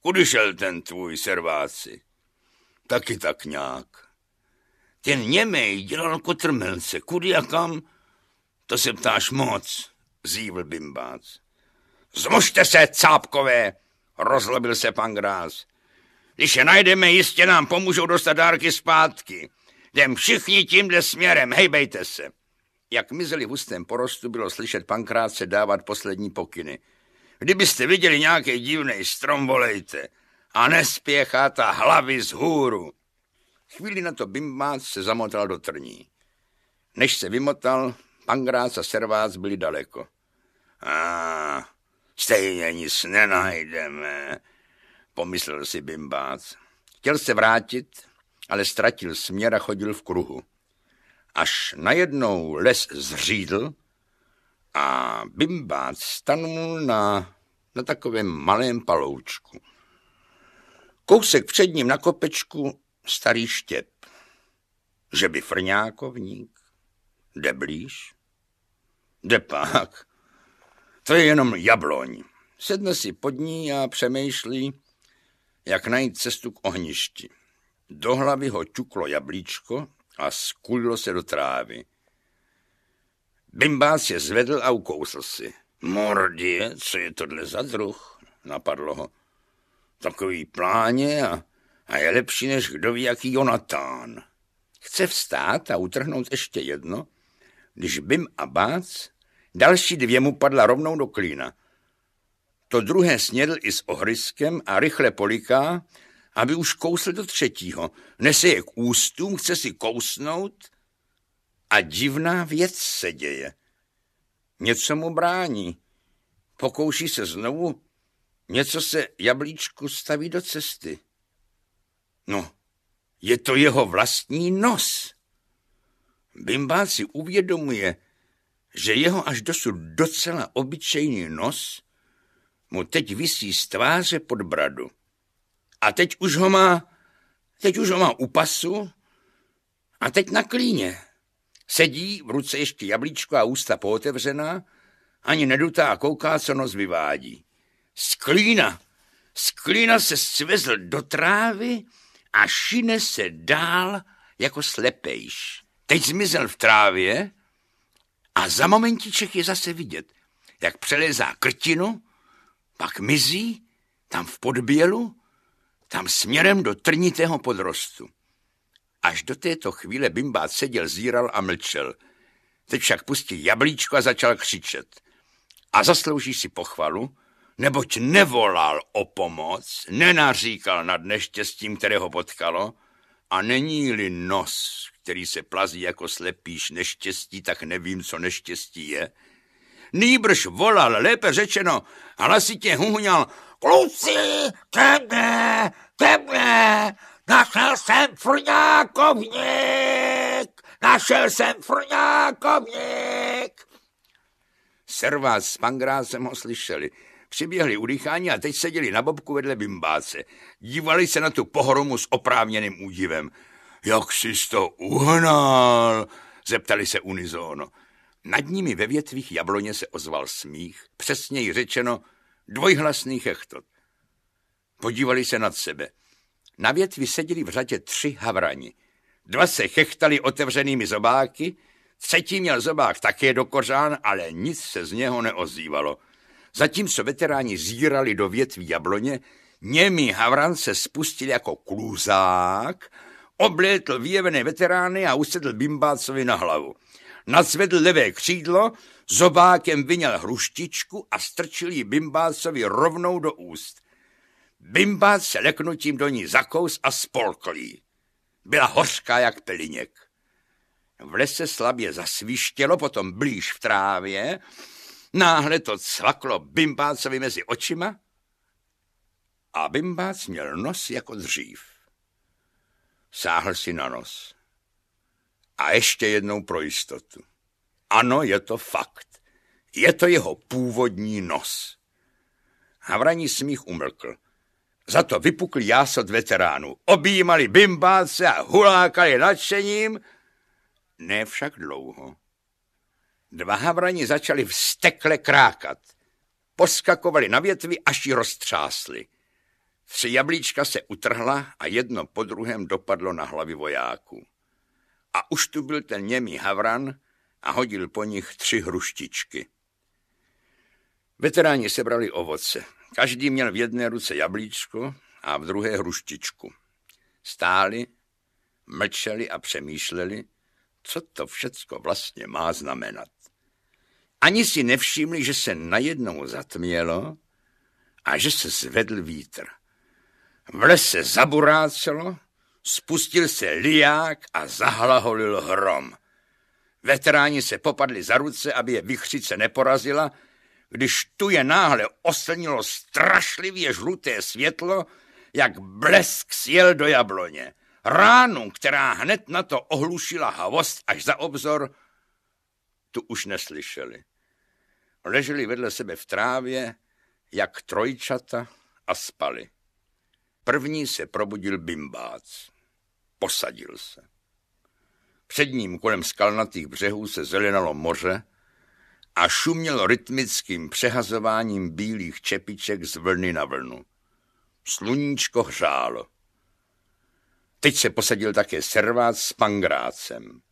Kudy šel ten tvůj serváci? Taky tak nějak. Ten němej dělal kotrmelce, kudy a kam, to se ptáš moc, zívl bimbác. Zmužte se, cápkové, rozlobil se pan Grás. Když je najdeme, jistě nám pomůžou dostat dárky zpátky. Jdem všichni tímhle směrem, hejbejte se. Jak mizeli v ústém porostu, bylo slyšet pankrátce dávat poslední pokyny. Kdybyste viděli nějaký divný strom, volejte. A nespěchat a hlavy z hůru. Chvíli na to Bimbác se zamotal do trní. Než se vymotal, Pangrác a Servác byli daleko. A stejně nic nenajdeme, pomyslel si Bimbác. Chtěl se vrátit, ale ztratil směr a chodil v kruhu. Až najednou les zřídl a Bimbác stanul na, na takovém malém paloučku. Kousek před ním na kopečku starý štěp, že by frňákovník, jde blíž, jde pak, to je jenom jabloň. Sedne si pod ní a přemýšlí, jak najít cestu k ohništi. Do hlavy ho čuklo jablíčko a skulilo se do trávy. Bimbás je zvedl a ukousl si. Mordě, co je tohle za druh? Napadlo ho. Takový pláně a a je lepší než kdo ví, jaký Jonatán. Chce vstát a utrhnout ještě jedno, když Bim a Bác, další dvě mu padla rovnou do klína. To druhé snědl i s ohryskem a rychle poliká, aby už kousl do třetího. Nese je k ústům, chce si kousnout a divná věc se děje. Něco mu brání. Pokouší se znovu, něco se jablíčku staví do cesty. No, je to jeho vlastní nos. Bimbal si uvědomuje, že jeho až dosud docela obyčejný nos mu teď visí z tváře pod bradu. A teď už ho má, teď už ho má u pasu a teď na klíně. Sedí, v ruce ještě jablíčko a ústa pootevřená, ani nedutá a kouká, co nos vyvádí. Sklína, sklína se svezl do trávy a šine se dál jako slepejš. Teď zmizel v trávě a za momentiček je zase vidět, jak přelezá krtinu, pak mizí, tam v podbělu, tam směrem do trnitého podrostu. Až do této chvíle Bimbát seděl, zíral a mlčel. Teď však pustil jablíčko a začal křičet. A zaslouží si pochvalu, neboť nevolal o pomoc, nenaříkal nad neštěstím, které ho potkalo, a není-li nos, který se plazí jako slepíš neštěstí, tak nevím, co neštěstí je. Nýbrž volal, lépe řečeno, hlasitě huňal, kluci, ke mně, ke mně, našel jsem frňákovník, našel jsem frňákovník. Servás s Pangrásem ho slyšeli, přiběhli udýchání a teď seděli na bobku vedle bimbáce. Dívali se na tu pohromu s oprávněným údivem. Jak jsi to uhnal? Zeptali se unizóno. Nad nimi ve větvích jabloně se ozval smích, přesněji řečeno dvojhlasný chechtot. Podívali se nad sebe. Na větvi seděli v řadě tři havrani. Dva se chechtali otevřenými zobáky, třetí měl zobák také do kořán, ale nic se z něho neozývalo. Zatímco veteráni zírali do větví jabloně, němý Havran se spustil jako kluzák, oblétl vyjevené veterány a usedl Bimbácovi na hlavu. Nadzvedl levé křídlo, zobákem vyněl hruštičku a strčil ji Bimbácovi rovnou do úst. Bimbác se leknutím do ní zakous a spolklí. Byla hořká jak peliněk. V lese slabě zasvištělo, potom blíž v trávě Náhle to cvaklo Bimbácovi mezi očima a Bimbác měl nos jako dřív. Sáhl si na nos. A ještě jednou pro jistotu. Ano, je to fakt. Je to jeho původní nos. Havraní smích umlkl. Za to vypukl jásot veteránů. Objímali bimbáce a hulákali nadšením. Ne však dlouho. Dva havrani začali vstekle krákat. Poskakovali na větvi, až ji roztřásli. Tři jablíčka se utrhla a jedno po druhém dopadlo na hlavy vojáků. A už tu byl ten němý havran a hodil po nich tři hruštičky. Veteráni sebrali ovoce. Každý měl v jedné ruce jablíčko a v druhé hruštičku. Stáli, mlčeli a přemýšleli, co to všecko vlastně má znamenat. Ani si nevšimli, že se najednou zatmělo a že se zvedl vítr. V lese zaburácelo, spustil se liák a zahlaholil hrom. Veteráni se popadli za ruce, aby je vychřice neporazila, když tu je náhle oslnilo strašlivě žluté světlo, jak blesk sjel do jabloně. Ránu, která hned na to ohlušila hvost až za obzor, tu už neslyšeli. Leželi vedle sebe v trávě, jak trojčata a spali. První se probudil bimbác. Posadil se. Před ním kolem skalnatých břehů se zelenalo moře a šumělo rytmickým přehazováním bílých čepiček z vlny na vlnu. Sluníčko hřálo. Teď se posadil také servác s pangrácem.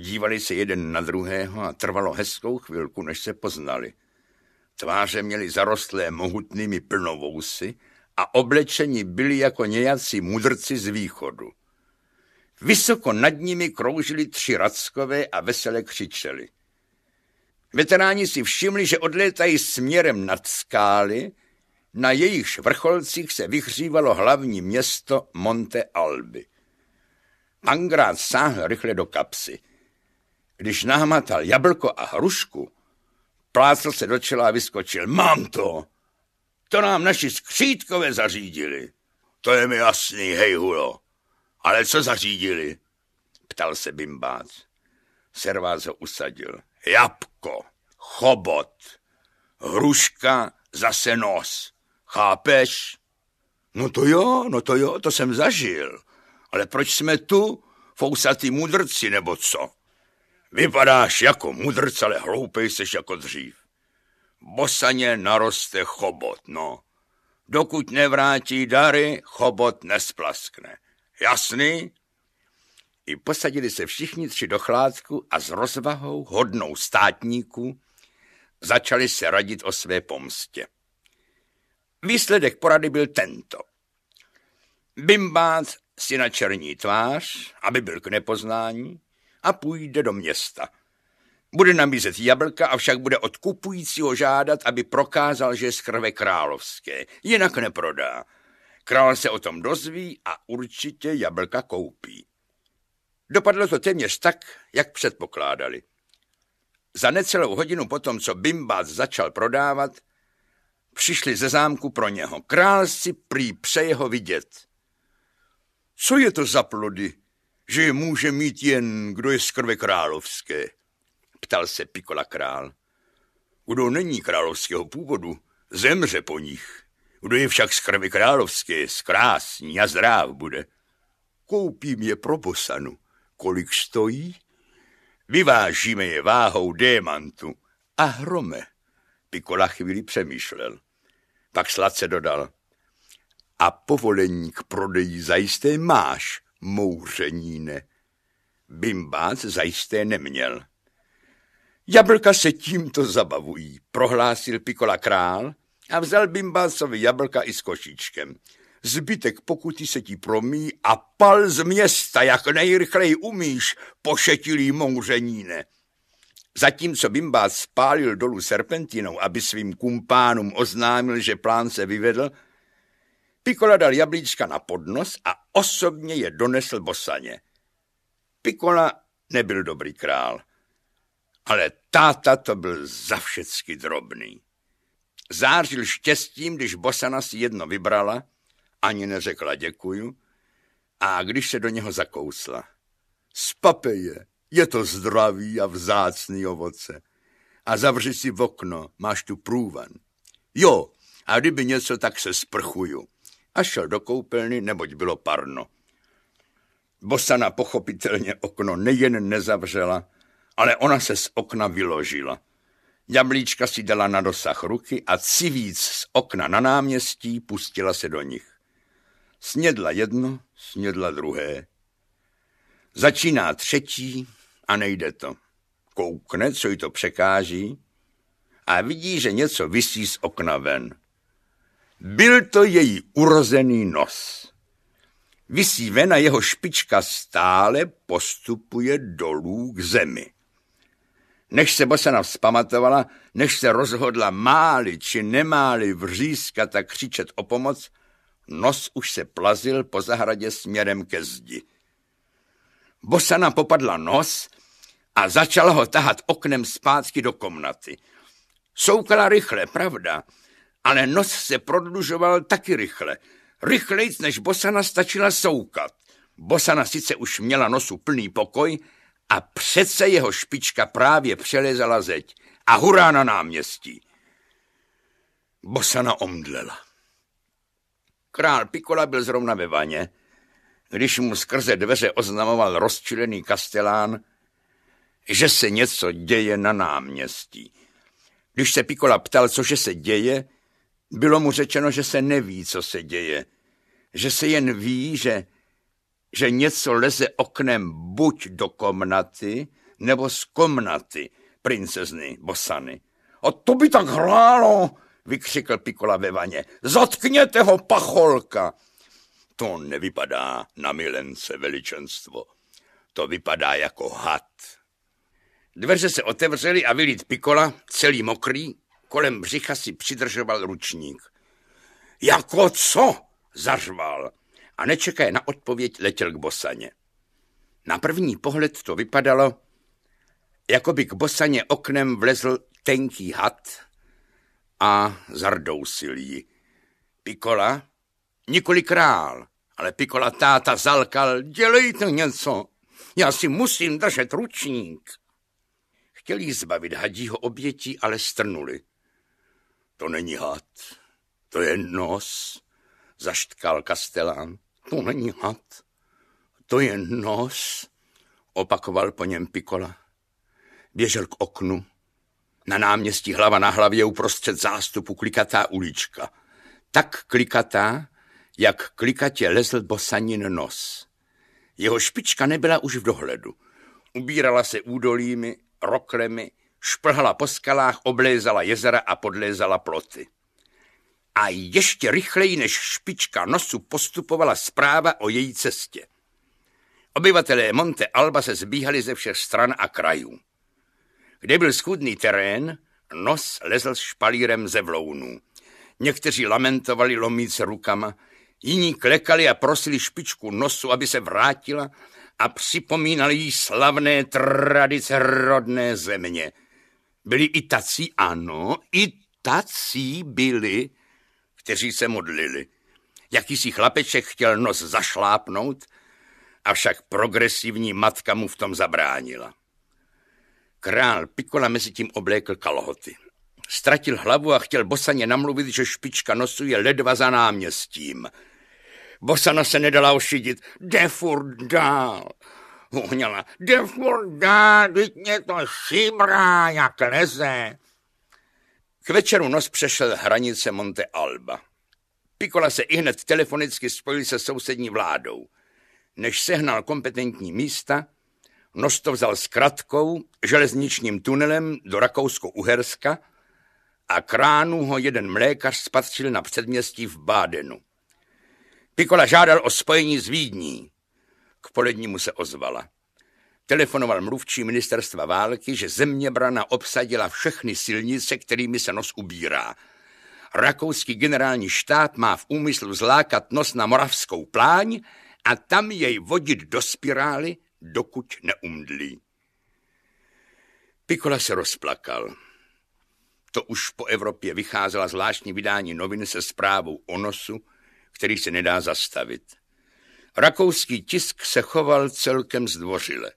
Dívali se jeden na druhého a trvalo hezkou chvilku, než se poznali. Tváře měli zarostlé mohutnými plnovousy a oblečení byli jako nějací mudrci z východu. Vysoko nad nimi kroužili tři rackové a vesele křičeli. Veteráni si všimli, že odlétají směrem nad skály, na jejich vrcholcích se vyhřívalo hlavní město Monte Alby. Pangrát sáhl rychle do kapsy – když nahmatal jablko a hrušku, plácl se do čela a vyskočil. Mám to! To nám naši skřítkové zařídili. To je mi jasný, hej hulo. Ale co zařídili? Ptal se bimbác. Servás ho usadil. Jabko, chobot, hruška, zase nos. Chápeš? No to jo, no to jo, to jsem zažil. Ale proč jsme tu, fousatý mudrci nebo co? Vypadáš jako mudrc, ale hloupej seš jako dřív. Bosaně naroste chobot, no. Dokud nevrátí dary, chobot nesplaskne. Jasný? I posadili se všichni tři do chládku a s rozvahou hodnou státníků začali se radit o své pomstě. Výsledek porady byl tento. Bimbát si na černí tvář, aby byl k nepoznání, a půjde do města. Bude nabízet jablka, avšak bude od kupujícího žádat, aby prokázal, že je z krve královské. Jinak neprodá. Král se o tom dozví a určitě jablka koupí. Dopadlo to téměř tak, jak předpokládali. Za necelou hodinu potom, co Bimbác začal prodávat, přišli ze zámku pro něho. Král si prý přeje ho vidět. Co je to za plody? že je může mít jen, kdo je z krve královské, ptal se Pikola král. Kdo není královského původu, zemře po nich. Kdo je však z krve královské, zkrásný a zdrav bude. Koupím je pro bosanu. Kolik stojí? Vyvážíme je váhou démantu a hrome. Pikola chvíli přemýšlel. Pak sladce dodal. A povolení k prodeji zajisté máš, mouřeníne. Bimbác zajisté neměl. Jablka se tímto zabavují, prohlásil Pikola král a vzal Bimbácovi jablka i s košíčkem. Zbytek pokuty se ti promí a pal z města, jak nejrychleji umíš, pošetilý mouřeníne. Zatímco Bimbác spálil dolů serpentinou, aby svým kumpánům oznámil, že plán se vyvedl, Pikola dal jablíčka na podnos a osobně je donesl bosaně. Pikola nebyl dobrý král, ale táta to byl za všecky drobný. Zářil štěstím, když bosana si jedno vybrala, ani neřekla děkuju, a když se do něho zakousla. Z papeje, je to zdravý a vzácný ovoce. A zavři si v okno, máš tu průvan. Jo, a kdyby něco, tak se sprchuju a šel do koupelny, neboť bylo parno. Bosana pochopitelně okno nejen nezavřela, ale ona se z okna vyložila. Jablíčka si dala na dosah ruky a civíc z okna na náměstí pustila se do nich. Snědla jedno, snědla druhé. Začíná třetí a nejde to. Koukne, co jí to překáží a vidí, že něco vysí z okna ven. Byl to její urozený nos. Vysívena jeho špička stále postupuje dolů k zemi. Než se Bosana vzpamatovala, než se rozhodla máli či nemáli vřískat a křičet o pomoc, nos už se plazil po zahradě směrem ke zdi. Bosana popadla nos a začala ho tahat oknem zpátky do komnaty. Soukala rychle, pravda, ale nos se prodlužoval taky rychle. Rychlejc než Bosana stačila soukat. Bosana sice už měla nosu plný pokoj a přece jeho špička právě přelezala zeď a hurá na náměstí. Bosana omdlela. Král Pikola byl zrovna ve vaně, když mu skrze dveře oznamoval rozčilený kastelán, že se něco děje na náměstí. Když se Pikola ptal, cože se děje, bylo mu řečeno, že se neví, co se děje, že se jen ví, že, že něco leze oknem buď do komnaty, nebo z komnaty princezny Bosany. A to by tak hrálo, vykřikl Pikola ve vaně. Zatkněte ho, pacholka! To nevypadá na milence veličenstvo. To vypadá jako had. Dveře se otevřely a vylít Pikola, celý mokrý, Kolem břicha si přidržoval ručník. Jako co? zařval a nečekaj na odpověď letěl k bosaně. Na první pohled to vypadalo, jako by k bosaně oknem vlezl tenký had a zardousil ji. Pikola? Nikoli král, ale Pikola táta zalkal, dělejte něco, já si musím držet ručník. jí zbavit hadího oběti, ale strnuli. To není had, to je nos, zaštkal Kastelán. To není had, to je nos, opakoval po něm Pikola. Běžel k oknu. Na náměstí hlava na hlavě uprostřed zástupu klikatá ulička. Tak klikatá, jak klikatě lezl bosanin nos. Jeho špička nebyla už v dohledu. Ubírala se údolími, roklemi, šplhala po skalách, oblézala jezera a podlézala ploty. A ještě rychleji než špička nosu postupovala zpráva o její cestě. Obyvatelé Monte Alba se zbíhali ze všech stran a krajů. Kde byl schudný terén, nos lezl s špalírem ze vlounů. Někteří lamentovali lomíc rukama, jiní klekali a prosili špičku nosu, aby se vrátila a připomínali jí slavné tradice rodné země – byli i tací, ano, i tací byli, kteří se modlili. Jakýsi chlapeček chtěl nos zašlápnout, avšak progresivní matka mu v tom zabránila. Král Pikola mezi tím oblékl kalhoty. Ztratil hlavu a chtěl Bosaně namluvit, že špička nosu je ledva za náměstím. Bosana se nedala ošidit. Jde furt dál vohněla. Jde furt dát, teď mě to šimrá, jak leze. K večeru nos přešel hranice Monte Alba. Pikola se ihned telefonicky spojil se sousední vládou. Než sehnal kompetentní místa, nos to vzal kratkou železničním tunelem do Rakousko-Uherska a kránu ho jeden mlékař spatřil na předměstí v Bádenu. Pikola žádal o spojení s Vídní odpolednímu se ozvala. Telefonoval mluvčí ministerstva války, že zeměbrana obsadila všechny silnice, kterými se nos ubírá. Rakouský generální štát má v úmyslu zlákat nos na moravskou pláň a tam jej vodit do spirály, dokud neumdlí. Pikola se rozplakal. To už po Evropě vycházela zvláštní vydání novin se zprávou o nosu, který se nedá zastavit. Rakouský tisk se choval celkem zdvořile.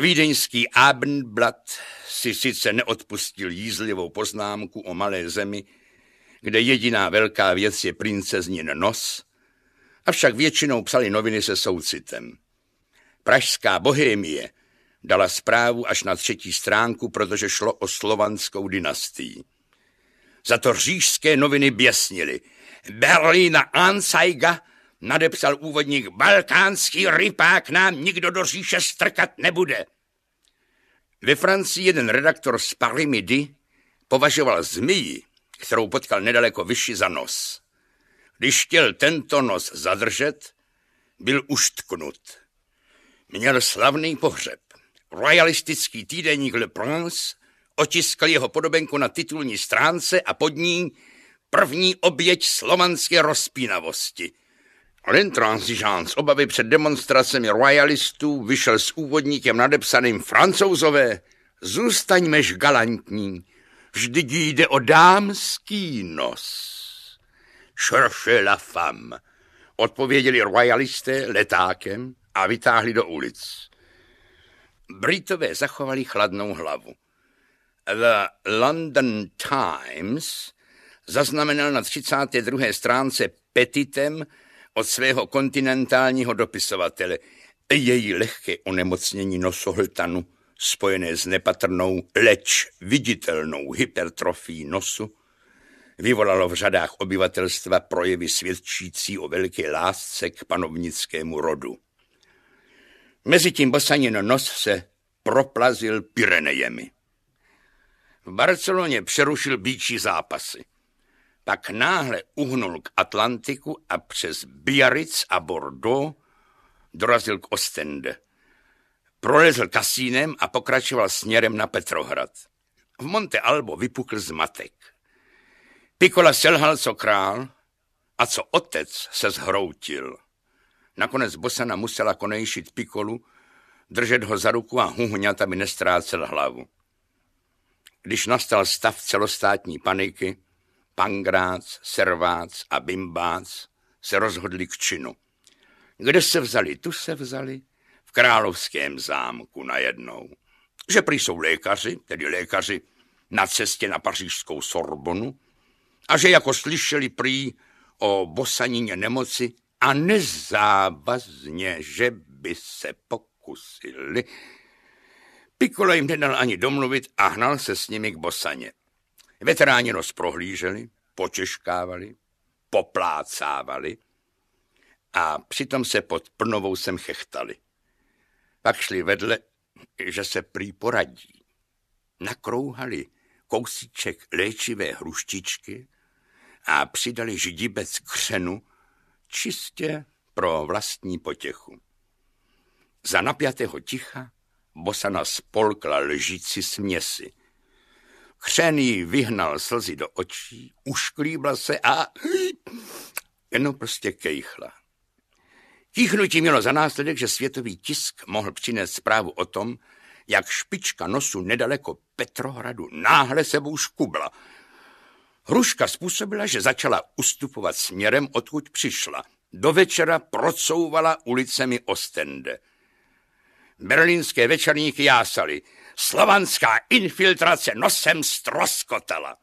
Vídeňský Abendblatt si sice neodpustil jízlivou poznámku o malé zemi, kde jediná velká věc je princeznin nos, avšak většinou psali noviny se soucitem. Pražská bohémie dala zprávu až na třetí stránku, protože šlo o slovanskou dynastii. Za to řížské noviny běsnily. Berlína Anzeiger nadepsal úvodník, balkánský rypák nám nikdo do říše strkat nebude. Ve Francii jeden redaktor z Parimidy považoval zmyji, kterou potkal nedaleko vyši za nos. Když chtěl tento nos zadržet, byl uštknut. Měl slavný pohřeb. Royalistický týdeník Le Prince otiskl jeho podobenku na titulní stránce a pod ní první oběť slovanské rozpínavosti – L'Intransigeant z obavy před demonstracemi royalistů vyšel s úvodníkem nadepsaným francouzové Zůstaňmež galantní, vždyť jde o dámský nos. Cherchez la femme, odpověděli royalisté letákem a vytáhli do ulic. Britové zachovali chladnou hlavu. The London Times zaznamenal na 32. stránce petitem od svého kontinentálního dopisovatele. Její lehké onemocnění nosohltanu, spojené s nepatrnou, leč viditelnou hypertrofií nosu, vyvolalo v řadách obyvatelstva projevy svědčící o velké lásce k panovnickému rodu. Mezitím Bosanin nos se proplazil Pyrenejemi. V Barceloně přerušil býčí zápasy pak náhle uhnul k Atlantiku a přes Biarritz a Bordeaux dorazil k Ostende. Prolezl kasínem a pokračoval směrem na Petrohrad. V Monte Albo vypukl zmatek. Pikola selhal co král a co otec se zhroutil. Nakonec Bosana musela konejšit Pikolu, držet ho za ruku a huhňat, aby nestrácel hlavu. Když nastal stav celostátní paniky, Pangrác, Servác a Bimbác se rozhodli k činu. Kde se vzali, tu se vzali, v královském zámku najednou. Že prý jsou lékaři, tedy lékaři na cestě na pařížskou Sorbonu, a že jako slyšeli prý o bosanině nemoci a nezávazně, že by se pokusili. Pikolo jim nedal ani domluvit a hnal se s nimi k bosaně. Veteráni nos prohlíželi, počeškávali, poplácávali a přitom se pod Prnovou sem chechtali. Pak šli vedle, že se prý poradí. Nakrouhali kousíček léčivé hruštičky a přidali židibec křenu čistě pro vlastní potěchu. Za napjatého ticha Bosana spolkla lžíci směsi Křen jí vyhnal slzy do očí, ušklíbla se a jenom prostě kejchla. Tichnutí mělo za následek, že světový tisk mohl přinést zprávu o tom, jak špička nosu nedaleko Petrohradu náhle sebou škubla. Hruška způsobila, že začala ustupovat směrem, odkud přišla. Do večera procouvala ulicemi Ostende. Berlínské večerníky jásali – slovanská infiltrace nosem stroskotala.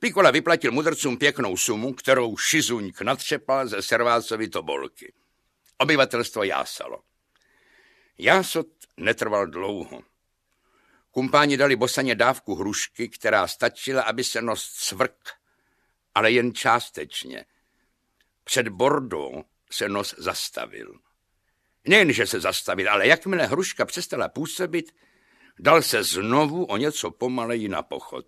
Pikola vyplatil mudrcům pěknou sumu, kterou Šizuňk natřepal ze servácovi tobolky. Obyvatelstvo jásalo. Jásot netrval dlouho. Kumpáni dali bosaně dávku hrušky, která stačila, aby se nos cvrk, ale jen částečně. Před bordou se nos zastavil. Nejenže se zastavil, ale jakmile hruška přestala působit, dal se znovu o něco pomaleji na pochod.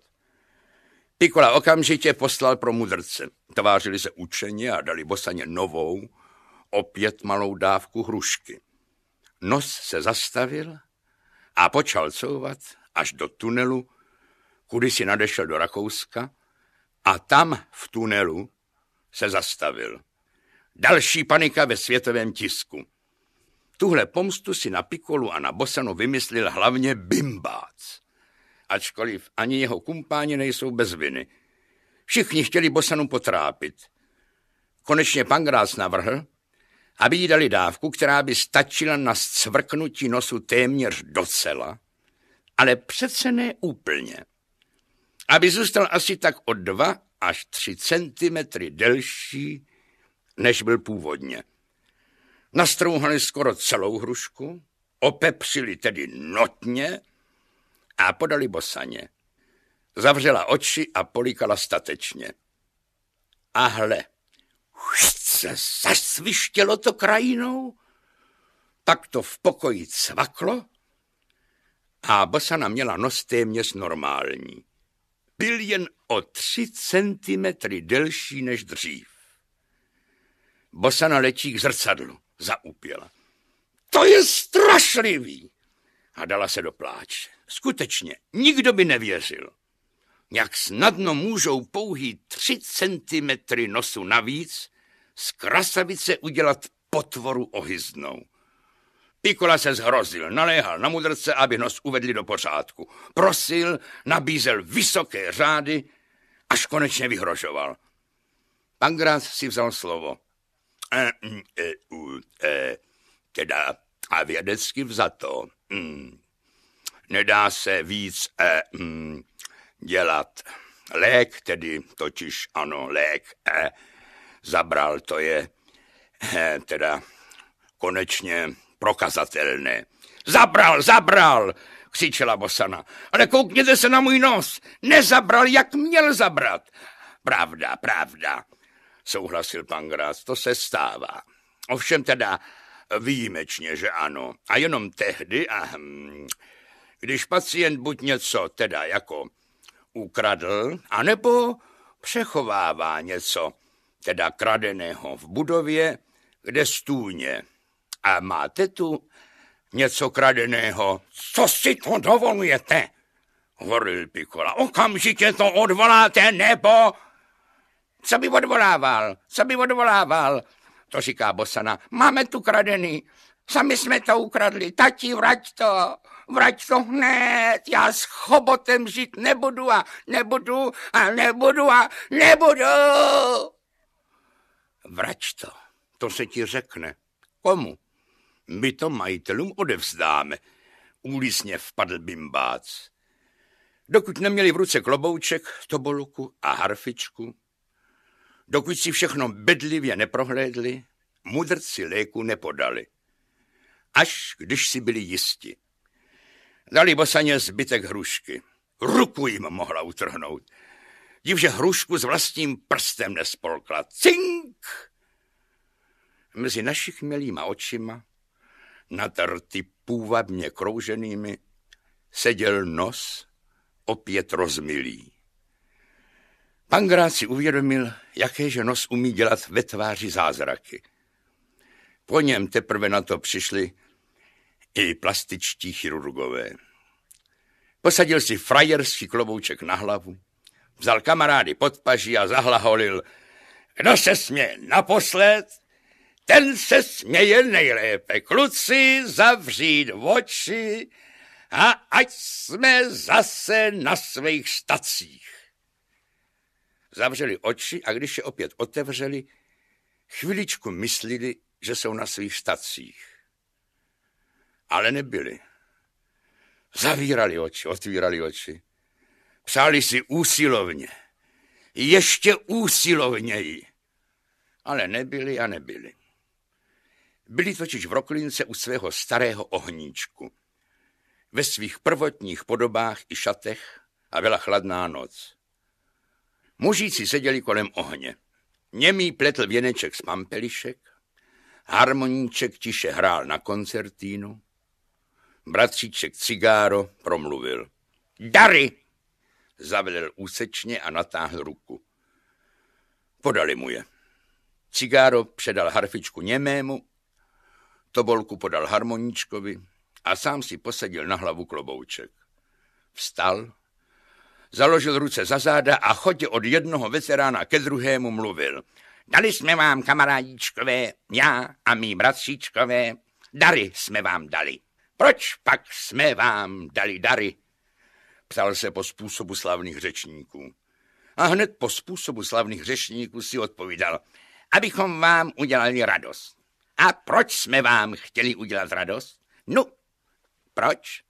Pikola okamžitě poslal pro mudrce. Tvářili se učeně a dali Bosaně novou, opět malou dávku hrušky. Nos se zastavil a počal couvat až do tunelu, kudy si nadešel do Rakouska a tam v tunelu se zastavil. Další panika ve světovém tisku. Tuhle pomstu si na Pikolu a na Bosanu vymyslil hlavně Bimbác. Ačkoliv ani jeho kumpáni nejsou bez viny. Všichni chtěli Bosanu potrápit. Konečně Pangrác navrhl, aby jí dali dávku, která by stačila na zcvrknutí nosu téměř docela, ale přece ne úplně. Aby zůstal asi tak o dva až tři centimetry delší, než byl původně. Nastrouhali skoro celou hrušku, opepřili tedy notně a podali bosaně. Zavřela oči a polikala statečně. A hle, se zasvištělo to krajinou, tak to v pokoji cvaklo a bosana měla nos téměř normální. Byl jen o tři centimetry delší než dřív. Bosana letí k zrcadlu zaupěla. To je strašlivý! A dala se do pláče. Skutečně, nikdo by nevěřil. Jak snadno můžou pouhý tři centimetry nosu navíc z krasavice udělat potvoru ohyznou. Pikola se zhrozil, naléhal na mudrce, aby nos uvedli do pořádku. Prosil, nabízel vysoké řády, až konečně vyhrožoval. Pangrát si vzal slovo. Mm, e, e, teda a vědecky vzato. Mm, nedá se víc e, mm, dělat. Lék, tedy totiž ano, lék zabral, to je teda konečně prokazatelné. Zabral, zabral, křičela Bosana. Ale koukněte se na můj nos. Nezabral, jak měl zabrat. Pravda, pravda, souhlasil pan Grác, to se stává. Ovšem teda výjimečně, že ano. A jenom tehdy a hm, když pacient buď něco teda jako ukradl, anebo přechovává něco, teda kradeného v budově, kde stůně. A máte tu něco kradeného? Co si to dovolujete? Horil Pikola. Okamžitě to odvoláte, nebo co by odvolával? Co by odvolával? To říká Bosana. Máme tu kradený. Sami jsme to ukradli. Tati, vrať to. Vrať to hned. Já s chobotem žít nebudu a nebudu a nebudu a nebudu. Vrať to. To se ti řekne. Komu? My to majitelům odevzdáme. Úlisně vpadl bimbác. Dokud neměli v ruce klobouček, toboluku a harfičku, dokud si všechno bedlivě neprohlédli, mudrci léku nepodali. Až když si byli jisti. Dali bosaně zbytek hrušky. Ruku jim mohla utrhnout. Div, že hrušku s vlastním prstem nespolkla. Cink! Mezi našich milýma očima, nad rty půvabně krouženými, seděl nos opět rozmilý. Pangrát si uvědomil, jakéže nos umí dělat ve tváři zázraky. Po něm teprve na to přišli i plastičtí chirurgové. Posadil si frajerský klobouček na hlavu, vzal kamarády pod paží a zahlaholil. Kdo se směje naposled, ten se směje nejlépe. Kluci, zavřít oči a ať jsme zase na svých stacích. Zavřeli oči a když je opět otevřeli, chviličku myslili, že jsou na svých stacích. Ale nebyli. Zavírali oči, otvírali oči. Přáli si úsilovně. Ještě úsilovněji. Ale nebyli a nebyli. Byli totiž v Roklince u svého starého ohníčku. Ve svých prvotních podobách i šatech a byla chladná noc. Mužíci seděli kolem ohně. Němý pletl věneček z pampelišek, harmoníček tiše hrál na koncertínu, bratříček cigáro promluvil. Dary! Zavedl úsečně a natáhl ruku. Podali mu je. Cigáro předal harfičku němému, tobolku podal harmoničkovi a sám si posadil na hlavu klobouček. Vstal, založil ruce za záda a chodě od jednoho veterána ke druhému mluvil. Dali jsme vám, kamarádičkové, já a mý bratříčkové, dary jsme vám dali. Proč pak jsme vám dali dary? Ptal se po způsobu slavných řečníků. A hned po způsobu slavných řečníků si odpovídal, abychom vám udělali radost. A proč jsme vám chtěli udělat radost? No, proč?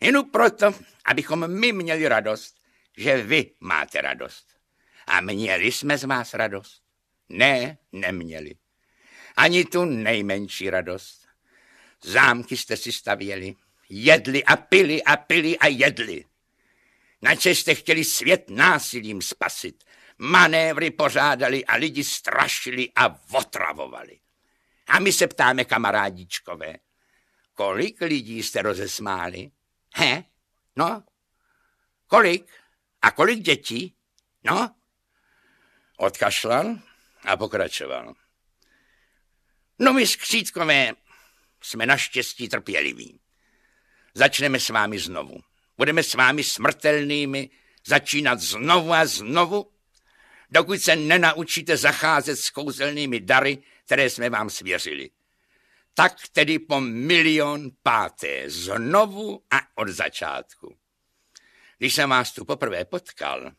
Jenu proto, abychom my měli radost že vy máte radost. A měli jsme z vás radost? Ne, neměli. Ani tu nejmenší radost. Zámky jste si stavěli, jedli a pili a pili a jedli. Načež jste chtěli svět násilím spasit. Manévry pořádali a lidi strašili a otravovali. A my se ptáme, kamarádičkové, kolik lidí jste rozesmáli? He? No? Kolik? A kolik dětí? No, odkašlal a pokračoval. No my skřítkové jsme naštěstí trpěliví. Začneme s vámi znovu. Budeme s vámi smrtelnými začínat znovu a znovu, dokud se nenaučíte zacházet s kouzelnými dary, které jsme vám svěřili. Tak tedy po milion páté, znovu a od začátku. Když jsem vás tu poprvé potkal,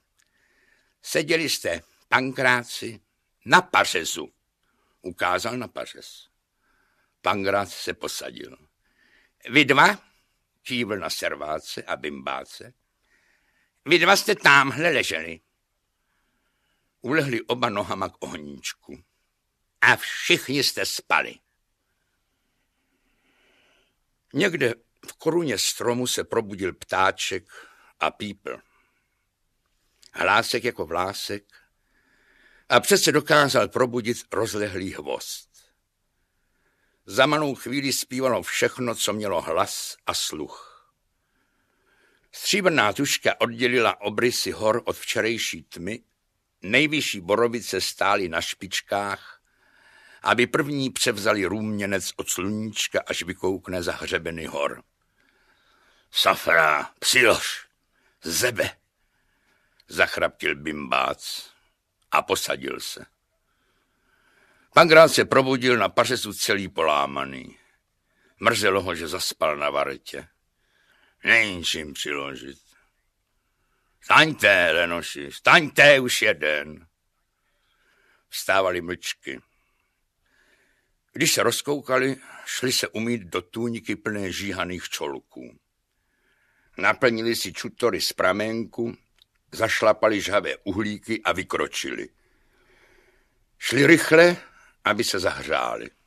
seděli jste pankráci na pařezu. Ukázal na pařez. Pankrác se posadil. Vy dva, kývl na serváce a bimbáce, vy dva jste tamhle leželi. Ulehli oba nohama k ohníčku a všichni jste spali. Někde v koruně stromu se probudil ptáček, a people. Hlásek jako vlásek a přece dokázal probudit rozlehlý hvost. Za malou chvíli zpívalo všechno, co mělo hlas a sluch. Stříbrná tuška oddělila obrysy hor od včerejší tmy, nejvyšší borovice stály na špičkách, aby první převzali růměnec od sluníčka, až vykoukne za hřebeny hor. Safra, psilož! Zebe! Zachraptil bimbác a posadil se. Pankrát se probudil na pařesu celý polámaný. Mrzelo ho, že zaspal na varetě. Není čím přiložit. Staňte, Lenoši, staňte už jeden. Vstávali mlčky. Když se rozkoukali, šli se umít do tůniky plné žíhaných čolků naplnili si čutory z pramenku, zašlapali žhavé uhlíky a vykročili. Šli rychle, aby se zahřáli.